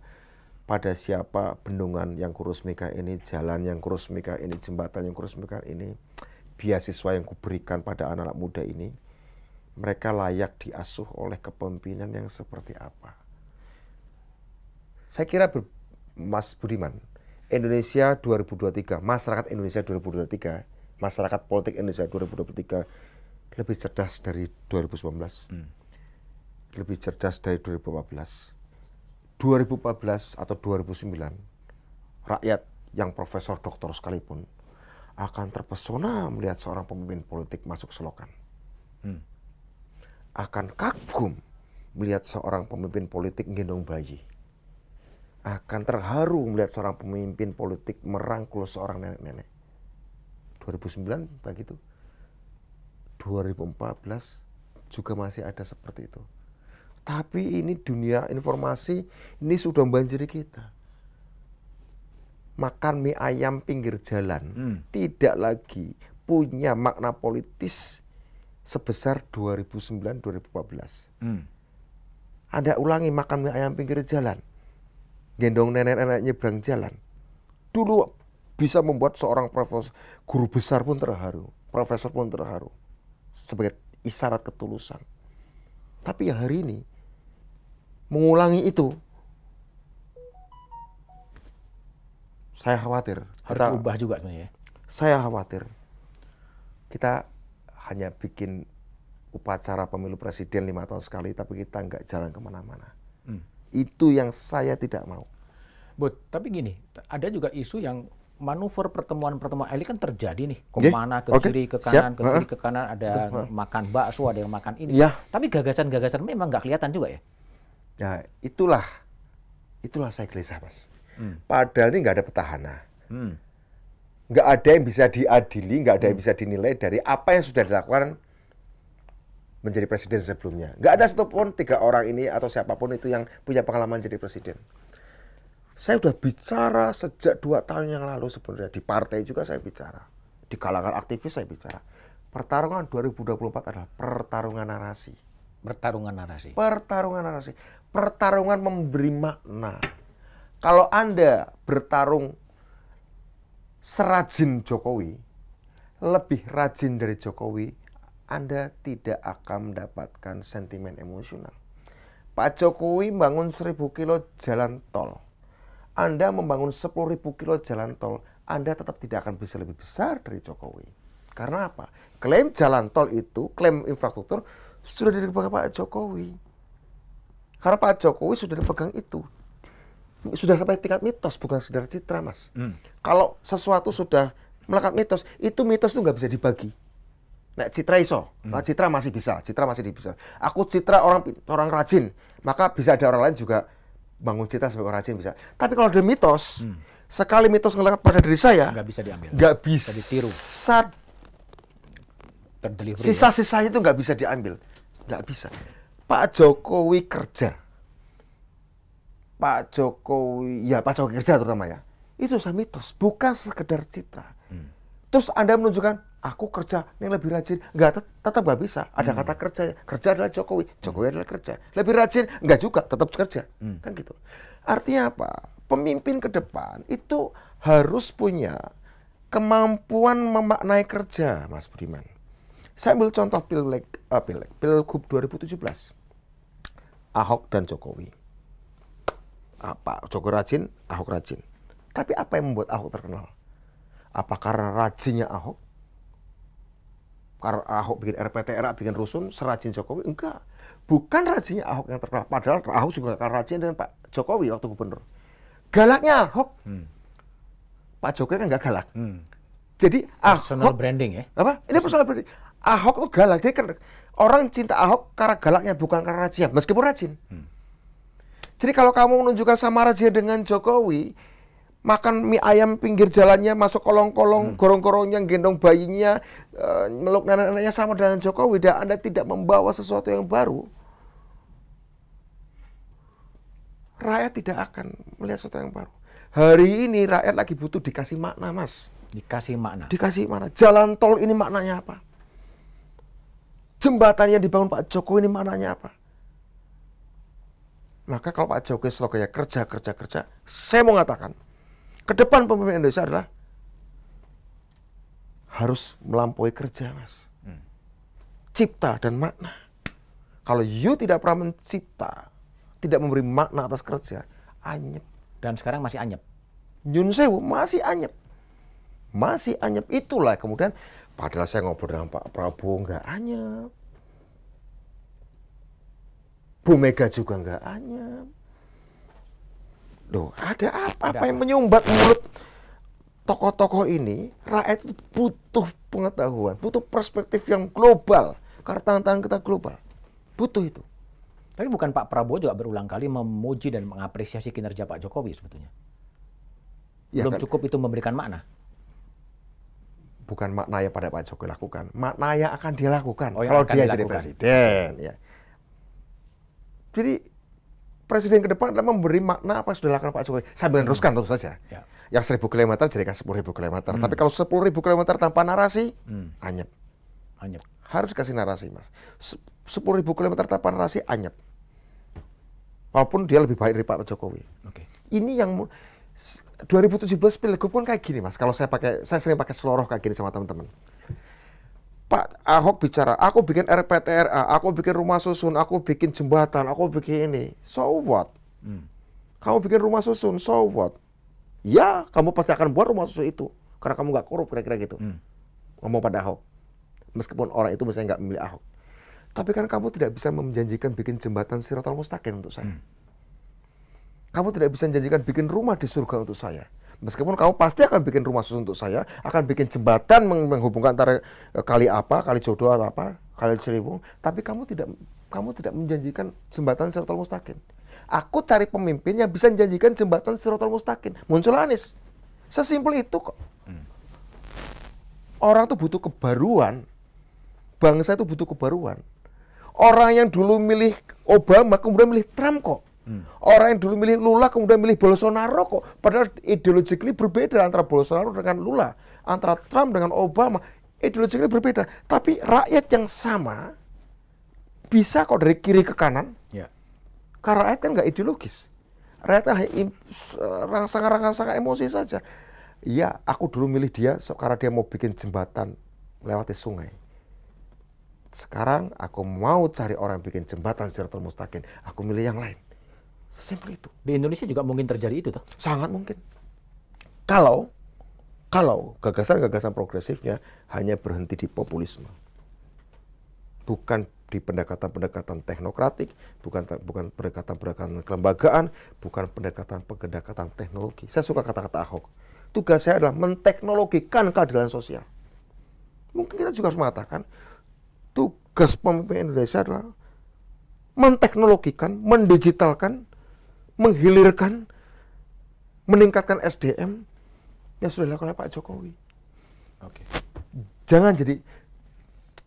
pada siapa bendungan yang kurusmika ini, jalan yang kurusmika ini, jembatan yang kurusmika ini, beasiswa yang kuberikan pada anak-anak muda ini, mereka layak diasuh oleh kepemimpinan yang seperti apa. Saya kira Mas Budiman, Indonesia 2023, masyarakat Indonesia 2023, masyarakat politik Indonesia 2023 lebih cerdas dari 2019. Hmm. Lebih cerdas dari 2014. 2014 atau 2009 rakyat yang profesor doktor sekalipun akan terpesona melihat seorang pemimpin politik masuk selokan. Hmm. Akan kagum melihat seorang pemimpin politik gendong bayi akan terharu melihat seorang pemimpin politik merangkul seorang nenek-nenek. 2009 begitu. 2014 juga masih ada seperti itu. Tapi ini dunia informasi ini sudah membanjiri kita. Makan mie ayam pinggir jalan hmm. tidak lagi punya makna politis sebesar 2009-2014. Hmm. Anda ulangi makan mie ayam pinggir jalan gendong nenek-nenek nyebrang jalan. Dulu bisa membuat seorang profesor, guru besar pun terharu, profesor pun terharu. Sebagai isyarat ketulusan. Tapi ya hari ini, mengulangi itu, saya khawatir. Harus kita, ubah juga sebenarnya. Ya. Saya khawatir. Kita hanya bikin upacara pemilu presiden lima tahun sekali, tapi kita nggak jalan kemana-mana itu yang saya tidak mau. But tapi gini, ada juga isu yang manuver pertemuan-pertemuan elit kan terjadi nih kemana ke okay. kiri ke kanan Siap. ke kiri ke kanan ada yang makan bakso ada yang makan ini ya. tapi gagasan-gagasan memang nggak kelihatan juga ya ya itulah itulah saya gelisah mas hmm. padahal ini nggak ada petahana hmm. nggak ada yang bisa diadili nggak ada yang hmm. bisa dinilai dari apa yang sudah dilakukan menjadi presiden sebelumnya. Nggak ada satupun tiga orang ini atau siapapun itu yang punya pengalaman jadi presiden. Saya sudah bicara sejak dua tahun yang lalu sebenarnya. Di partai juga saya bicara. Di kalangan aktivis saya bicara. Pertarungan 2024 adalah pertarungan narasi. Pertarungan narasi. Pertarungan narasi. Pertarungan memberi makna. Kalau Anda bertarung serajin Jokowi, lebih rajin dari Jokowi, anda tidak akan mendapatkan sentimen emosional. Pak Jokowi membangun 1000 kilo jalan tol. Anda membangun 10.000 kilo jalan tol, Anda tetap tidak akan bisa lebih besar dari Jokowi. Karena apa? Klaim jalan tol itu, klaim infrastruktur sudah dipegang Pak Jokowi. Karena Pak Jokowi sudah dipegang itu. Sudah sampai tingkat mitos, bukan sekedar citra, Mas. Hmm. Kalau sesuatu sudah melekat mitos, itu mitos itu nggak bisa dibagi. Nek Citra iso, nah, Citra masih bisa, Citra masih bisa. Aku Citra orang orang rajin, maka bisa ada orang lain juga bangun Citra sebagai orang rajin bisa. Tapi kalau ada mitos, hmm. sekali mitos ngelekat pada diri saya, nggak bisa diambil, nggak bisa, ditiru, terdelivery. Ya. Sisa-sisanya itu nggak bisa diambil, nggak bisa. Pak Jokowi kerja, Pak Jokowi, ya Pak Jokowi kerja terutama ya, itu saya mitos, bukan sekedar Citra. Hmm. Terus Anda menunjukkan aku kerja yang lebih rajin nggak tetap nggak bisa ada hmm. kata kerja kerja adalah Jokowi Jokowi adalah kerja lebih rajin nggak juga tetap kerja hmm. kan gitu artinya apa pemimpin ke depan itu harus punya kemampuan memaknai kerja Mas Budiman saya ambil contoh pileg uh, pileg pilgub 2017 Ahok dan Jokowi apa Jokowi rajin Ahok rajin tapi apa yang membuat Ahok terkenal apa karena rajinnya Ahok karena Ahok bikin RPTRA, bikin rusun, serajin Jokowi. Enggak. Bukan rajinnya Ahok yang terkenal. Padahal Ahok juga akan rajin dengan Pak Jokowi waktu gubernur. Galaknya Ahok. Hmm. Pak Jokowi kan enggak galak. Hmm. Jadi personal Ahok... Personal branding ya? Apa? Ini personal branding. Ahok tuh galak. Jadi kan- orang cinta Ahok karena galaknya, bukan karena rajinnya. Meskipun rajin. Hmm. Jadi kalau kamu menunjukkan sama rajin dengan Jokowi, makan mie ayam pinggir jalannya masuk kolong-kolong hmm. gorong-gorongnya gendong bayinya uh, meluk nenek-neneknya sama dengan Jokowi dan Anda tidak membawa sesuatu yang baru rakyat tidak akan melihat sesuatu yang baru hari ini rakyat lagi butuh dikasih makna mas dikasih makna dikasih makna jalan tol ini maknanya apa jembatan yang dibangun Pak Jokowi ini maknanya apa maka kalau Pak Jokowi slogannya kerja kerja kerja saya mau mengatakan ke depan pemimpin Indonesia adalah harus melampaui kerja, Mas. Hmm. Cipta dan makna. Kalau you tidak pernah mencipta, tidak memberi makna atas kerja, anyep. Dan sekarang masih anyep. Nyun sewu masih anyep. Masih anyep itulah kemudian padahal saya ngobrol dengan Pak Prabowo nggak anyep. Bu Mega juga nggak anyep. Loh, ada apa? Ada apa yang menyumbat mulut tokoh-tokoh ini? Rakyat itu butuh pengetahuan, butuh perspektif yang global. Karena tantangan kita global. Butuh itu. Tapi bukan Pak Prabowo juga berulang kali memuji dan mengapresiasi kinerja Pak Jokowi sebetulnya. Ya, Belum kan? cukup itu memberikan makna. Bukan makna yang pada Pak Jokowi lakukan, makna yang akan dilakukan lakukan oh, yang kalau dia dilakukan. jadi presiden. Ya. Jadi presiden ke depan adalah memberi makna apa yang sudah dilakukan Pak Jokowi sambil meneruskan hmm. tentu saja. Ya. Yang seribu kilometer jadikan sepuluh ribu kilometer. Hmm. Tapi kalau sepuluh ribu kilometer tanpa narasi, hmm. anyep. Anyep. Harus kasih narasi, Mas. Sepuluh ribu kilometer tanpa narasi, anyep. Walaupun dia lebih baik dari Pak Jokowi. Okay. Ini yang 2017 pilgub pun kayak gini, Mas. Kalau saya pakai, saya sering pakai seloroh kayak gini sama teman-teman. Pak Ahok bicara, aku bikin RPTRA, aku bikin rumah susun, aku bikin jembatan, aku bikin ini. So what? Hmm. Kamu bikin rumah susun, so what? Ya, kamu pasti akan buat rumah susun itu. Karena kamu gak korup, kira-kira gitu. Hmm. Ngomong pada Ahok. Meskipun orang itu misalnya gak memilih Ahok. Tapi kan kamu tidak bisa menjanjikan bikin jembatan Siratul Mustaqim untuk saya. Hmm. Kamu tidak bisa menjanjikan bikin rumah di surga untuk saya. Meskipun kamu pasti akan bikin rumah susun untuk saya, akan bikin jembatan menghubungkan antara eh, kali apa, kali jodoh atau apa, kali Ciliwung, tapi kamu tidak kamu tidak menjanjikan jembatan Sirotol Mustaqim. Aku cari pemimpin yang bisa menjanjikan jembatan Sirotol Mustaqim. Muncul Anies. Sesimpel itu kok. Orang tuh butuh kebaruan. Bangsa itu butuh kebaruan. Orang yang dulu milih Obama kemudian milih Trump kok. Hmm. Orang yang dulu milih Lula kemudian milih Bolsonaro kok. Padahal ideologically berbeda antara Bolsonaro dengan Lula. Antara Trump dengan Obama. Ideologically berbeda. Tapi rakyat yang sama bisa kok dari kiri ke kanan. Ya. Karena rakyat kan nggak ideologis. Rakyat kan rangsang rangsangan emosi saja. Iya, aku dulu milih dia karena dia mau bikin jembatan melewati sungai sekarang aku mau cari orang yang bikin jembatan secara Mustaqim. Aku milih yang lain. Sesimpel itu. Di Indonesia juga mungkin terjadi itu, toh? Sangat mungkin. Kalau kalau gagasan-gagasan progresifnya hanya berhenti di populisme, bukan di pendekatan-pendekatan teknokratik, bukan bukan pendekatan-pendekatan kelembagaan, bukan pendekatan-pendekatan teknologi. Saya suka kata-kata Ahok. Tugas saya adalah menteknologikan keadilan sosial. Mungkin kita juga harus mengatakan tugas pemimpin Indonesia adalah menteknologikan, mendigitalkan menghilirkan, meningkatkan SDM yang sudah dilakukan oleh Pak Jokowi. Oke. Jangan jadi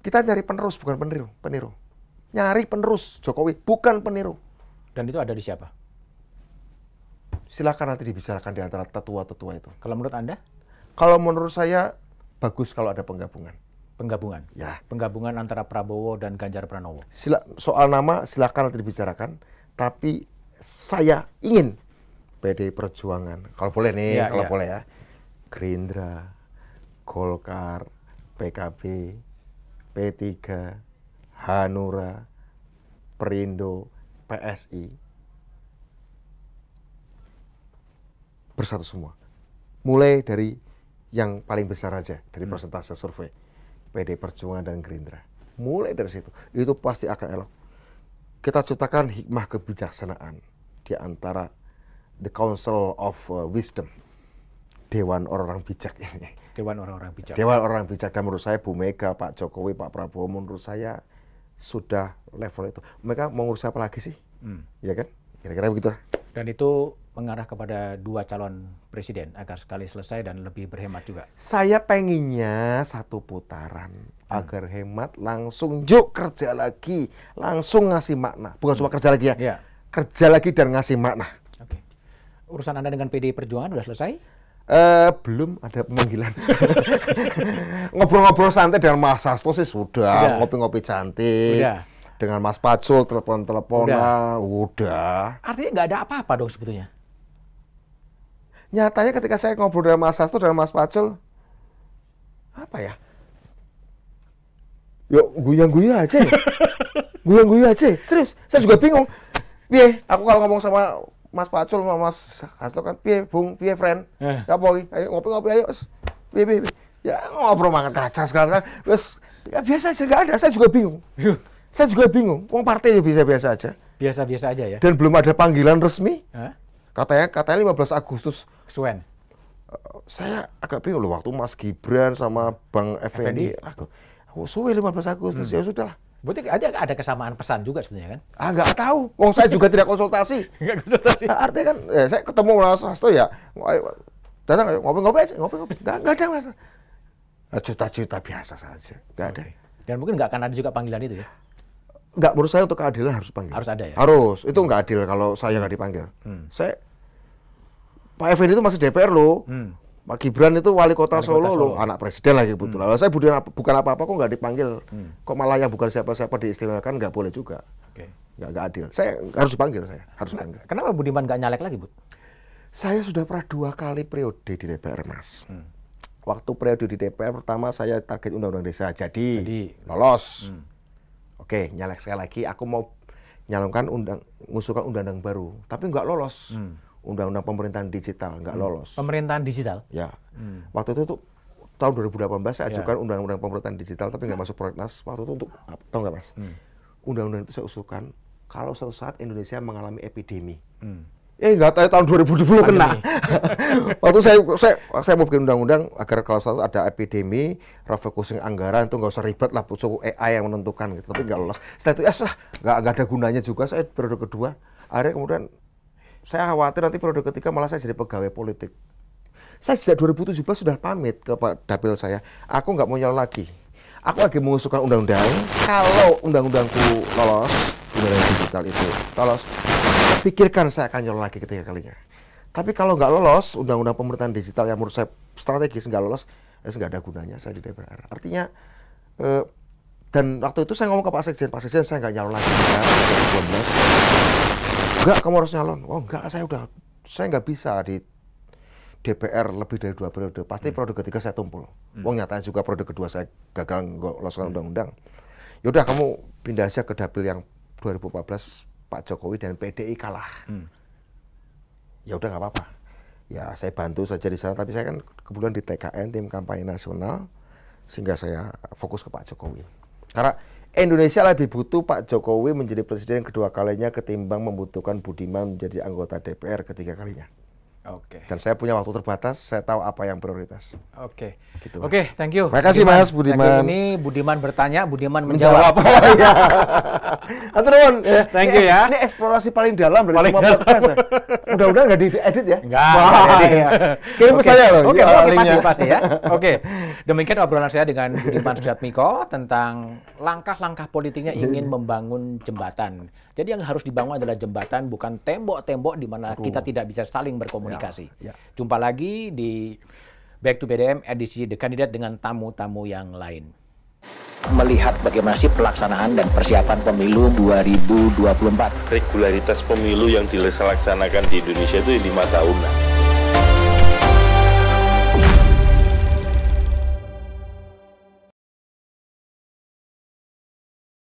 kita nyari penerus bukan peniru, peniru. Nyari penerus Jokowi bukan peniru. Dan itu ada di siapa? Silakan nanti dibicarakan di antara tetua-tetua itu. Kalau menurut Anda? Kalau menurut saya bagus kalau ada penggabungan. Penggabungan. Ya. Penggabungan antara Prabowo dan Ganjar Pranowo. Sila, soal nama silakan nanti dibicarakan, tapi saya ingin PD Perjuangan, kalau boleh nih, ya, kalau ya. boleh ya, Gerindra, Golkar, PKB, P3, Hanura, Perindo, PSI bersatu semua. Mulai dari yang paling besar aja dari hmm. persentase survei PD Perjuangan dan Gerindra. Mulai dari situ, itu pasti akan elok. Kita ciptakan hikmah kebijaksanaan di antara the council of uh, wisdom dewan orang-orang bijak ini [laughs] dewan orang-orang bijak dewan orang orang bijak dan menurut saya Bu Mega Pak Jokowi Pak Prabowo menurut saya sudah level itu mereka mau ngurus apa lagi sih hmm. ya kan kira-kira begitu dan itu mengarah kepada dua calon presiden agar sekali selesai dan lebih berhemat juga. Saya pengennya satu putaran hmm. agar hemat langsung juk kerja lagi, langsung ngasih makna. Bukan hmm. cuma kerja lagi ya. Yeah kerja lagi dan ngasih makna. Oke. Urusan Anda dengan PD Perjuangan sudah selesai? Uh, belum ada pemanggilan. [laughs] Ngobrol-ngobrol santai dengan Mas Hasto sih sudah, ngopi-ngopi cantik. Udah. Dengan Mas Pacul telepon-teleponan, udah. udah. Artinya nggak ada apa-apa dong sebetulnya. Nyatanya ketika saya ngobrol dengan Mas Hasto dan Mas Pacul, apa ya? Yuk guyang-guyang aja. Ya. [laughs] guyang-guyang aja. Serius, saya juga bingung piye aku kalau ngomong sama Mas Pacul sama Mas Hasto kan piye Bung piye friend eh. boy ya, ayo ngopi-ngopi ayo piye piye ya ngobrol makan kaca segala kan wes ya biasa aja nggak ada saya juga bingung saya juga bingung uang partai ya biasa-biasa aja biasa-biasa aja ya dan belum ada panggilan resmi eh? katanya katanya belas Agustus Suen uh, eh, saya agak bingung loh waktu Mas Gibran sama Bang Effendi, Effendi. aku, aku suwe 15 Agustus hmm. ya sudahlah Berarti ada ada kesamaan pesan juga sebenarnya kan? Ah nggak tahu. Wong oh, saya juga tidak konsultasi. [laughs] Nggak konsultasi. Nah, artinya kan ya, saya ketemu Mas Hasto ya datang ngopi-ngopi aja, ngopi-ngopi. Nggak, ngopi. ada Mas. Nah, juta-juta biasa saja. Nggak ada. Okay. Dan mungkin nggak akan ada juga panggilan itu ya? Nggak, menurut saya untuk keadilan harus panggil. Harus ada ya? Harus. Itu hmm. adil kalau saya nggak dipanggil. Hmm. Saya Pak Effendi itu masih DPR loh. Hmm. Pak Gibran itu wali kota, wali Solo, kota Solo anak presiden lagi hmm. kebetulan. Hmm. Saya bukan, bukan apa-apa kok nggak dipanggil. Hmm. Kok malah yang bukan siapa-siapa diistimewakan nggak boleh juga. Nggak, okay. adil. Saya harus dipanggil saya, harus nah, panggil. Kenapa Budiman nggak nyalek lagi, Bu? Saya sudah pernah dua kali periode di DPR, Mas. Hmm. Waktu periode di DPR pertama saya target undang-undang desa, jadi, jadi lolos. Hmm. Oke, nyalek sekali lagi. Aku mau nyalonkan undang, ngusulkan undang-undang baru, tapi nggak lolos. Hmm undang-undang pemerintahan digital nggak hmm. lolos. Pemerintahan digital? Ya. Hmm. Waktu itu tuh tahun 2018 saya ya. ajukan undang undang-undang pemerintahan digital tapi nggak masuk prolegnas. Waktu itu untuk tahu nggak mas? undang hmm. Undang-undang itu saya usulkan kalau suatu saat Indonesia mengalami epidemi. Hmm. Eh nggak tahu tahun 2020 kena. [laughs] Waktu saya saya saya mau bikin undang-undang agar kalau suatu ada epidemi, refocusing anggaran itu nggak usah ribet lah, butuh AI yang menentukan gitu. Tapi nggak lolos. Setelah itu ya nggak ada gunanya juga. Saya periode kedua. Akhirnya kemudian saya khawatir nanti periode ketiga malah saya jadi pegawai politik. Saya sejak 2017 sudah pamit ke Pak Dapil saya, aku nggak mau nyalon lagi. Aku lagi mengusulkan undang-undang, kalau undang-undangku lolos, undang-undang digital itu lolos, pikirkan saya akan nyalon lagi ketiga kalinya. Tapi kalau nggak lolos undang-undang pemerintahan digital yang menurut saya strategis nggak lolos, ya nggak ada gunanya saya di DPR. Artinya eh, dan waktu itu saya ngomong ke Pak Sekjen, Pak Sekjen saya nggak nyalon lagi ya, enggak kamu harus nyalon oh enggak saya udah saya nggak bisa di DPR lebih dari dua periode pasti hmm. periode ketiga saya tumpul hmm. wong nyatanya juga periode kedua saya gagal loloskan hmm. undang-undang yaudah kamu pindah aja ke dapil yang 2014 Pak Jokowi dan PDI kalah hmm. ya udah nggak apa-apa ya saya bantu saja di sana tapi saya kan kebetulan di TKN tim kampanye nasional sehingga saya fokus ke Pak Jokowi karena Indonesia lebih butuh Pak Jokowi menjadi presiden kedua kalinya ketimbang membutuhkan Budiman menjadi anggota DPR ketiga kalinya. Oke. Okay. Dan saya punya waktu terbatas, saya tahu apa yang prioritas. Oke. Okay. Gitu, Oke, okay, thank you. Makasih Budiman. Mas Budiman. Thank you. Ini Budiman bertanya, Budiman menjawab. menjawab. [laughs] Oh, iya. ya. Aturun. Yeah, thank ini you ya. Ini eksplorasi paling dalam dari paling semua dalam. podcast. Ya. Mudah-mudahan nggak diedit ya. Enggak. wow, ya. Kirim okay. ke saya loh. Oke, okay, iya, okay, pasti pasti ya. Oke. Okay. Demikian obrolan saya dengan Budiman Sujatmiko tentang langkah-langkah politiknya ingin [laughs] membangun jembatan jadi yang harus dibangun adalah jembatan, bukan tembok-tembok di mana kita tidak bisa saling berkomunikasi. Ya, ya. Jumpa lagi di Back to BDM edisi The Candidate dengan tamu-tamu yang lain. Melihat bagaimana sih pelaksanaan dan persiapan pemilu 2024. Regularitas pemilu yang dilaksanakan di Indonesia itu lima tahunan.